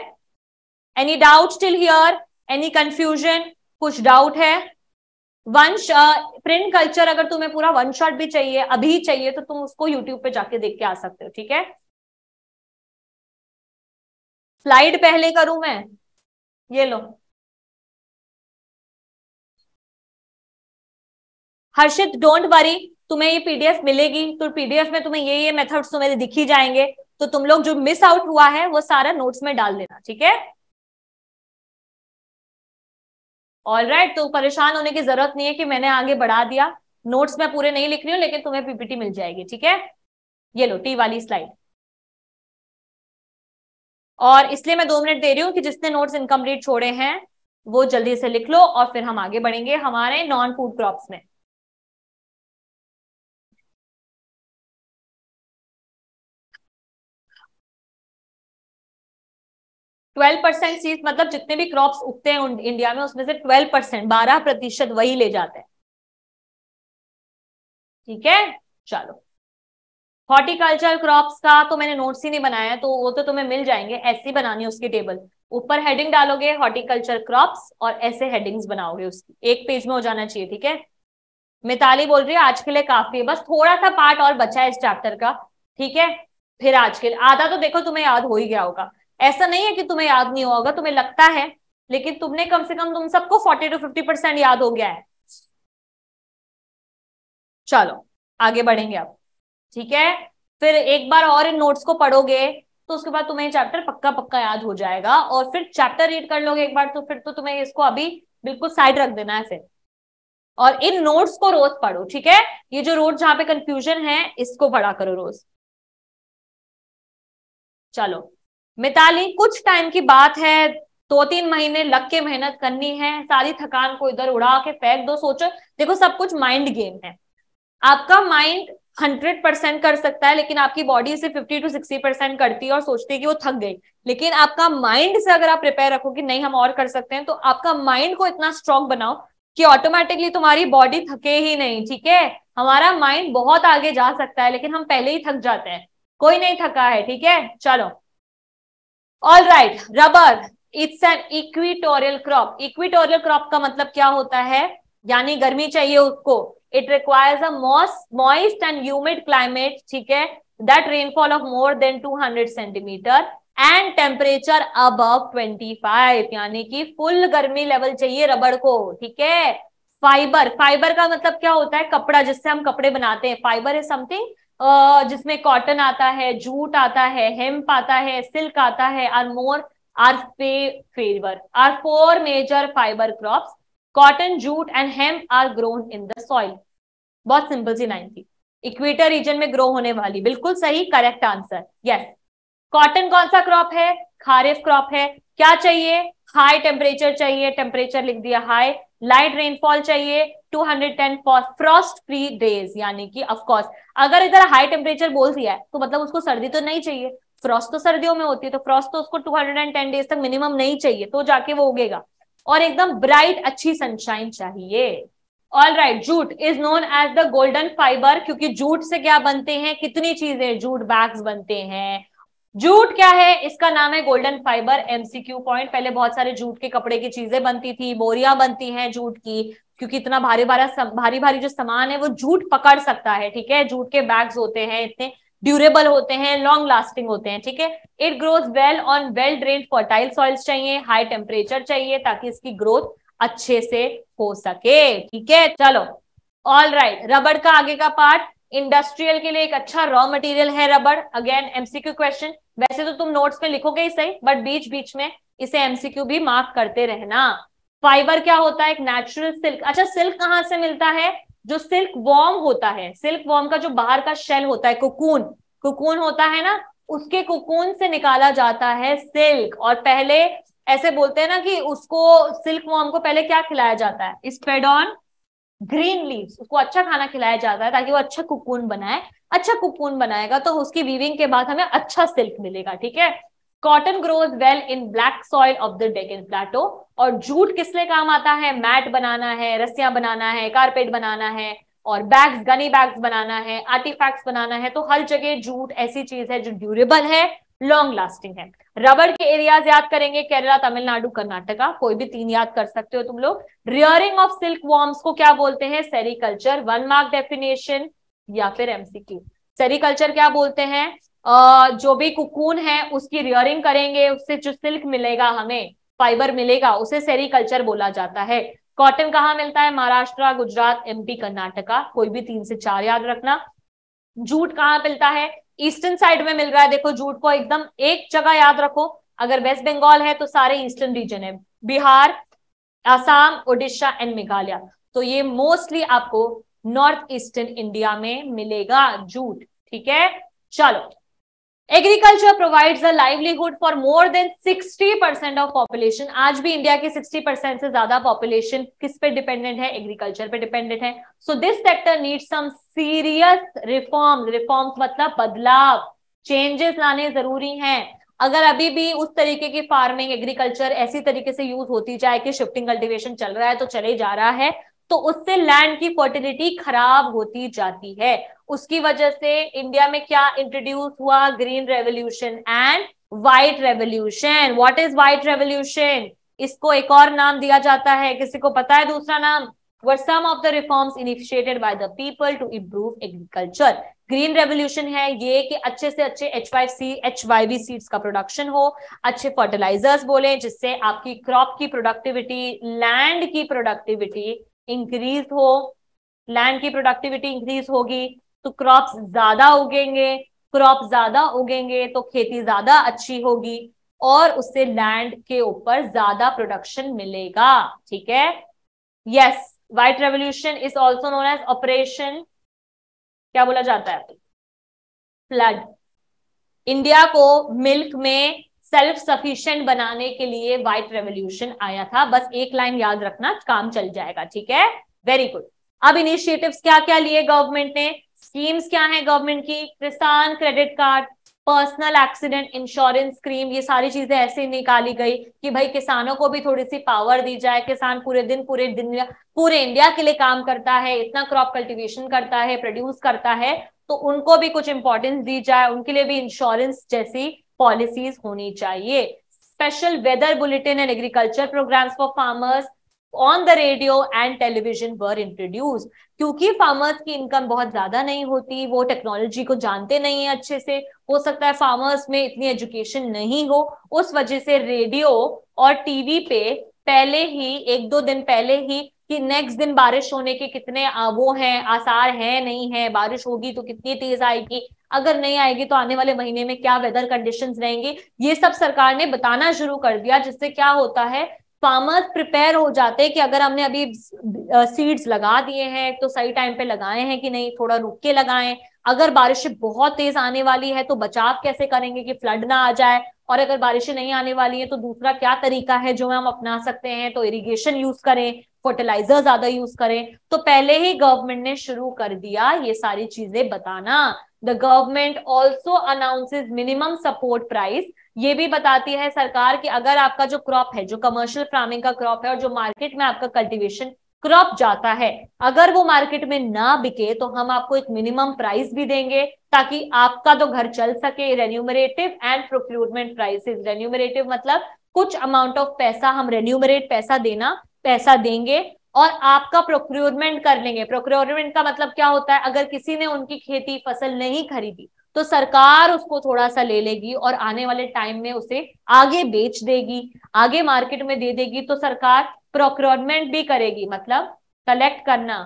any doubt till here any confusion कुछ डाउट है वन प्रिंट कल्चर अगर तुम्हें पूरा वन शॉट भी चाहिए अभी चाहिए तो तुम उसको यूट्यूब पे जाके देख के आ सकते हो ठीक है स्लाइड पहले करूं मैं ये लो हर्षित डोंट वरी तुम्हें ये पीडीएफ मिलेगी तो पीडीएफ में तुम्हें ये ये मेथड्स तुम्हें दिख ही जाएंगे तो तुम लोग जो मिस आउट हुआ है वो सारा नोट्स में डाल देना ठीक है ऑल राइट तो परेशान होने की जरूरत नहीं है कि मैंने आगे बढ़ा दिया नोट्स में पूरे नहीं लिख रही हूँ लेकिन तुम्हें पीपीटी मिल जाएगी ठीक है ये लो टी वाली स्लाइड और इसलिए मैं दो मिनट दे रही हूँ कि जिसने नोट्स इनकम्प्लीट छोड़े हैं वो जल्दी से लिख लो और फिर हम आगे बढ़ेंगे हमारे नॉन फूड क्रॉप्स में ट्वेल्व परसेंट सीज मतलब जितने भी क्रॉप्स उगते हैं इंडिया में उसमें से ट्वेल्व परसेंट बारह प्रतिशत वही ले जाते हैं ठीक है चलो हॉर्टिकल्चर क्रॉप्स का तो मैंने नोट्स ही नहीं बनाया तो वो तो तुम्हें मिल जाएंगे ऐसी बनानी है उसकी टेबल ऊपर हेडिंग डालोगे हॉर्टिकल्चर क्रॉप्स और ऐसे हेडिंग्स बनाओगे उसकी एक पेज में हो जाना चाहिए ठीक है मिताली बोल रही है आज के लिए काफी है बस थोड़ा सा पार्ट और बचा है इस चैप्टर का ठीक है फिर आज के लिए आधा तो देखो तुम्हें याद हो ही गया होगा ऐसा नहीं है कि तुम्हें याद नहीं होगा तुम्हें लगता है लेकिन तुमने कम से कम तुम सबको फोर्टी टू फिफ्टी परसेंट याद हो गया है चलो आगे बढ़ेंगे अब ठीक है फिर एक बार और इन नोट्स को पढ़ोगे तो उसके बाद तुम्हें चैप्टर पक्का पक्का याद हो जाएगा और फिर चैप्टर रीड कर लोगे एक बार तो फिर तो तुम्हें इसको अभी बिल्कुल साइड रख देना है फिर और इन नोट्स को रोज पढ़ो ठीक है ये जो रोड जहां पे कंफ्यूजन है इसको पढ़ा करो रोज चलो मिताली कुछ टाइम की बात है दो तीन महीने लग के मेहनत करनी है सारी थकान को इधर उड़ा के फेंक दो सोचो देखो सब कुछ माइंड गेम है आपका माइंड हंड्रेड परसेंट कर सकता है लेकिन आपकी बॉडी इसे फिफ्टी टू सिक्सटी परसेंट करती है और सोचती है कि वो थक गई लेकिन आपका माइंड से अगर आप प्रिपेयर रखो कि नहीं हम और कर सकते हैं तो आपका माइंड को इतना स्ट्रांग बनाओ कि ऑटोमेटिकली तुम्हारी बॉडी थके ही नहीं ठीक है हमारा माइंड बहुत आगे जा सकता है लेकिन हम पहले ही थक जाते हैं कोई नहीं थका है ठीक है चलो all right rubber it's an equatorial crop equatorial crop का मतलब क्या होता है यानी गर्मी चाहिए उसको it requires a moist and humid climate ठीक है that rainfall of more than 200 centimetre and temperature अब 25 यानी कि फुल गर्मी लेवल चाहिए रबड़ को ठीक है फाइबर फाइबर का मतलब क्या होता है कपड़ा जिससे हम कपड़े बनाते हैं फाइबर इज समथिंग जिसमें कॉटन आता है जूट आता है हेम्प आता है सिल्क आता है आर मोर आर फे favour are four major fibre crop cotton jute and hemp are grown in the soil बहुत सिंपल सी लाइन थी इक्वेटर रीजन में ग्रो होने वाली बिल्कुल सही करेक्ट आंसर यस कॉटन कौन सा क्रॉप है खारिफ क्रॉप है क्या चाहिए हाई टेम्परेचर चाहिए टेम्परेचर लिख दिया हाई लाइट रेनफॉल चाहिए 210 फ्रॉस्ट फ्री डेज यानी कि अफकोर्स अगर इधर हाई टेम्परेचर बोल दिया है तो मतलब उसको सर्दी तो नहीं चाहिए फ्रॉस्ट तो सर्दियों में होती है तो फ्रॉस्ट तो उसको 210 डेज तक मिनिमम नहीं चाहिए तो जाके वो उगेगा और एकदम ब्राइट अच्छी सनशाइन चाहिए all right jute is known as the golden fibre क्योंकि जूट से क्या बनते हैं कितनी चीजें जूट बैग्स बनते हैं जूट क्या है इसका नाम है गोल्डन फाइबर एमसीक्यू पॉइंट पहले बहुत सारे जूट के कपड़े की चीजें बनती थी बोरियां बनती हैं जूट की क्योंकि इतना भारी भारा भारी भारी जो सामान है वो जूट पकड़ सकता है ठीक है जूट के बैग्स होते हैं इतने ड्यूरेबल होते हैं लॉन्ग लास्टिंग होते हैं ठीक है it growth well on well drain fertile soils चाहिए हाई टेम्परेचर चाहिए ताकि इसकी ग्रोथ अच्छे से हो सके ठीक है चलो ऑल राइट रबड़ का आगे का पार्ट इंडस्ट्रियल के लिए एक अच्छा रॉ मटेरियल है रबड़ अगेन एमसीक्यू क्वेश्चन वैसे तो तुम नोट्स में लिखोगे ही सही बट बीच बीच में इसे एमसीक्यू भी मार्क करते रहना फाइबर क्या होता है एक नेचुरल सिल्क अच्छा सिल्क कहाँ से मिलता है जो सिल्क वॉर्म होता है सिल्क वॉर्म का जो बाहर का शेल होता है कुकून कुकून होता है ना उसके कुकून से निकाला जाता है सिल्क और पहले ऐसे बोलते हैं ना कि उसको सिल्क वॉर्म को पहले क्या खिलाया जाता है स्पेडॉन ग्रीन लीव्स उसको अच्छा खाना खिलाया जाता है ताकि वो अच्छा कुकून बनाए अच्छा कुकून बनाएगा तो उसकी वीविंग के बाद हमें अच्छा सिल्क मिलेगा ठीक है cotton grows well in black soil of the Deccan plateau और जूट किस लिए काम आता है मैट बनाना है रस्सियां बनाना है कारपेट बनाना है और बैग्स गनी बैग्स बनाना है आर्टिफैक्ट्स बनाना है तो हर जगह जूट ऐसी चीज है जो ड्यूरेबल है लॉन्ग लास्टिंग है रबड़ के एरियाज याद करेंगे केरला तमिलनाडु कर्नाटका कोई भी तीन याद कर सकते हो तुम लोग रियरिंग ऑफ सिल्क वॉर्म्स को क्या बोलते हैं सेरिकल्चर वन मार्क डेफिनेशन या फिर एमसीक्यू सेरिकल्चर क्या बोलते हैं जो भी कुकून है उसकी रियरिंग करेंगे उससे जो सिल्क मिलेगा हमें फाइबर मिलेगा उसे सेरिकल्चर बोला जाता है कॉटन कहाँ मिलता है महाराष्ट्र गुजरात एमपी कर्नाटका कोई भी तीन से चार याद रखना जूट कहाँ मिलता है ईस्टर्न साइड में मिल रहा है देखो जूट को एकदम एक जगह याद रखो अगर वेस्ट बंगाल है तो सारे ईस्टर्न रीजन है बिहार आसाम ओडिशा एंड मेघालय तो ये मोस्टली आपको नॉर्थ ईस्टर्न इंडिया में मिलेगा जूट ठीक है चलो agriculture provides a livelihood for more than 60 percent of population आज भी इंडिया की 60 परसेंट से ज्यादा पॉपुलेशन किस पे डिपेंडेंट है एग्रीकल्चर पे डिपेंडेंट है so this sector need some serious reform reforms मतलब बदलाव चेंजेस लाने जरूरी हैं अगर अभी भी उस तरीके की फार्मिंग एग्रीकल्चर ऐसी तरीके से यूज होती जाए कि शिफ्टिंग कल्टीवेशन चल रहा है तो चले जा रहा है तो उससे लैंड की फर्टिलिटी खराब होती जाती है उसकी वजह से इंडिया में क्या इंट्रोड्यूस हुआ green revolution and white revolution what is white revolution इसको एक और नाम दिया जाता है किसी को पता है दूसरा नाम were some of the reforms initiated by the people to improve agriculture green revolution है ये कि अच्छे से अच्छे H Y C H Y V seeds का प्रोडक्शन हो अच्छे फर्टिलाइजर्स बोले जिससे आपकी क्रॉप की प्रोडक्टिविटी लैंड की प्रोडक्टिविटी इंक्रीज हो लैंड की प्रोडक्टिविटी इंक्रीज होगी तो क्रॉप्स ज्यादा उगेंगे क्रॉप ज्यादा उगेंगे तो खेती ज्यादा अच्छी होगी और उससे लैंड के ऊपर ज्यादा प्रोडक्शन मिलेगा ठीक है yes white revolution is also known as operation क्या बोला जाता है फ्लड इंडिया को मिल्क में सेल्फ सफिशियंट बनाने के लिए व्हाइट रेवोल्यूशन आया था बस एक लाइन याद रखना काम चल जाएगा ठीक है वेरी गुड अब इनिशिएटिव्स क्या क्या लिए गवर्नमेंट ने स्कीम्स क्या है गवर्नमेंट की किसान credit card personal accident insurance scheme ये सारी चीजें ऐसे निकाली गई कि भाई किसानों को भी थोड़ी सी पावर दी जाए किसान पूरे दिन पूरे दिन पूरे इंडिया के लिए काम करता है इतना क्रॉप कल्टीवेशन करता है प्रोड्यूस करता है तो उनको भी कुछ इंपॉर्टेंस दी जाए उनके लिए भी इंश्योरेंस जैसी पॉलिसीज होनी चाहिए special weather bulletin and agriculture programmes for farmers on the radio and television were introduce क्योंकि फार्मर्स की इनकम बहुत ज्यादा नहीं होती वो टेक्नोलॉजी को जानते नहीं है अच्छे से हो सकता है फार्मर्स में इतनी एजुकेशन नहीं हो उस वजह से रेडियो और टीवी पे पहले ही एक दो दिन पहले ही कि नेक्स्ट दिन बारिश होने के कितने वो हैं आसार हैं नहीं है बारिश होगी तो कितनी तेज आएगी अगर नहीं आएगी तो आने वाले महीने में क्या वेदर कंडीशंस रहेंगे ये सब सरकार ने बताना शुरू कर दिया जिससे क्या होता है फार्मर्स प्रिपेयर हो जाते हैं कि अगर हमने अभी सीड्स लगा दिए हैं तो सही टाइम पे लगाए हैं कि नहीं थोड़ा रुक के लगाएं अगर बारिश बहुत तेज आने वाली है तो बचाव कैसे करेंगे कि फ्लड ना आ जाए और अगर बारिशें नहीं आने वाली है तो दूसरा क्या तरीका है जो हम अपना सकते हैं तो इरिगेशन यूज करें फर्टिलाइजर ज्यादा यूज करें तो पहले ही गवर्नमेंट ने शुरू कर दिया ये सारी चीजें बताना the government also announces minimum support price ये भी बताती है सरकार कि अगर आपका जो क्रॉप है जो कमर्शियल फार्मिंग का क्रॉप है और जो मार्केट में आपका कल्टिवेशन क्रॉप जाता है अगर वो मार्केट में ना बिके तो हम आपको एक मिनिमम प्राइस भी देंगे ताकि आपका तो घर चल सके remunerative and procurement prices remunerative मतलब कुछ अमाउंट ऑफ पैसा हम रेन्यूमरेट पैसा देना पैसा देंगे और आपका प्रोक्योरमेंट कर लेंगे प्रोक्योरमेंट का मतलब क्या होता है अगर किसी ने उनकी खेती फसल नहीं खरीदी तो सरकार उसको थोड़ा सा ले लेगी और आने वाले टाइम में उसे आगे बेच देगी आगे मार्केट में दे देगी तो सरकार प्रोक्योरमेंट भी करेगी मतलब कलेक्ट करना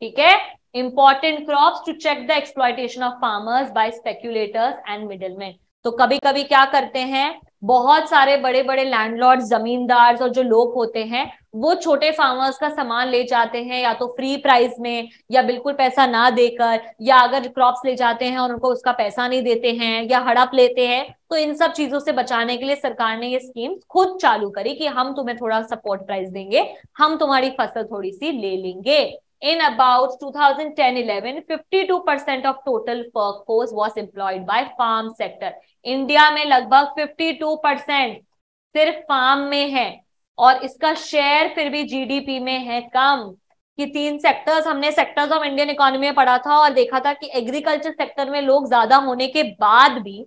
ठीक है important crop to check the exploitation of farmers by speculators and middleman तो कभी कभी क्या करते हैं बहुत सारे बड़े बड़े लैंडलॉर्ड जमींदार और जो लोग होते हैं वो छोटे फार्मर्स का सामान ले जाते हैं या तो फ्री प्राइस में या बिल्कुल पैसा ना देकर या अगर क्रॉप्स ले जाते हैं और उनको उसका पैसा नहीं देते हैं या हड़प लेते हैं तो इन सब चीजों से बचाने के लिए सरकार ने ये स्कीम खुद चालू करी कि हम तुम्हें थोड़ा सपोर्ट प्राइस देंगे हम तुम्हारी फसल थोड़ी सी ले लेंगे in about two in about 2010-11 of total work force was employed by farm sector India में लगभग परसेंट सिर्फ फार्म में है और इसका शेयर फिर भी जीडीपी में है कम कि तीन सेक्टर्स हमने सेक्टर्स ऑफ इंडियन इकोनॉमी में पढ़ा था और देखा था कि एग्रीकल्चर सेक्टर में लोग ज्यादा होने के बाद भी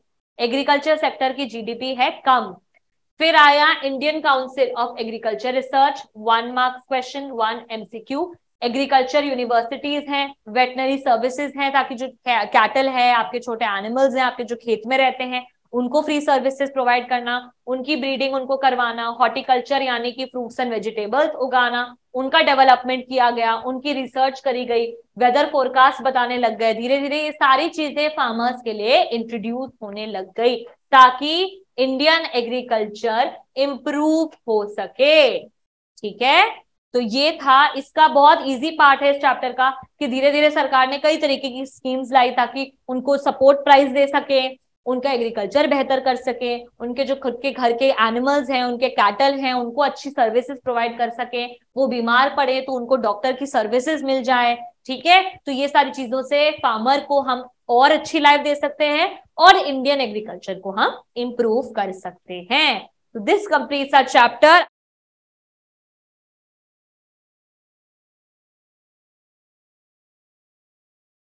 एग्रीकल्चर सेक्टर की जीडीपी है कम फिर आया Indian council of agriculture research one marks question one MCQ agriculture universities हैं वेटनरी सर्विसेज हैं ताकि जो कैटल है आपके छोटे एनिमल्स हैं आपके जो खेत में रहते हैं उनको फ्री सर्विसेज प्रोवाइड करना उनकी ब्रीडिंग उनको करवाना हॉर्टिकल्चर यानी कि फ्रूट्स एंड वेजिटेबल्स उगाना उनका डेवलपमेंट किया गया उनकी रिसर्च करी गई वेदर फोरकास्ट बताने लग गए धीरे धीरे ये सारी चीजें फार्मर्स के लिए इंट्रोड्यूस होने लग गई ताकि इंडियन एग्रीकल्चर इंप्रूव हो सके ठीक है तो ये था इसका बहुत इजी पार्ट है इस चैप्टर का कि धीरे धीरे सरकार ने कई तरीके की स्कीम्स लाई ताकि उनको सपोर्ट प्राइस दे सके उनका एग्रीकल्चर बेहतर कर सके उनके जो खुद के घर के एनिमल्स हैं उनके कैटल हैं उनको अच्छी सर्विसेज प्रोवाइड कर सके वो बीमार पड़े तो उनको डॉक्टर की सर्विसेज मिल जाए ठीक है तो ये सारी चीजों से फार्मर को हम और अच्छी लाइफ दे सकते हैं और इंडियन एग्रीकल्चर को हम इम्प्रूव कर सकते हैं तो दिस कंप्लीट्स आर चैप्टर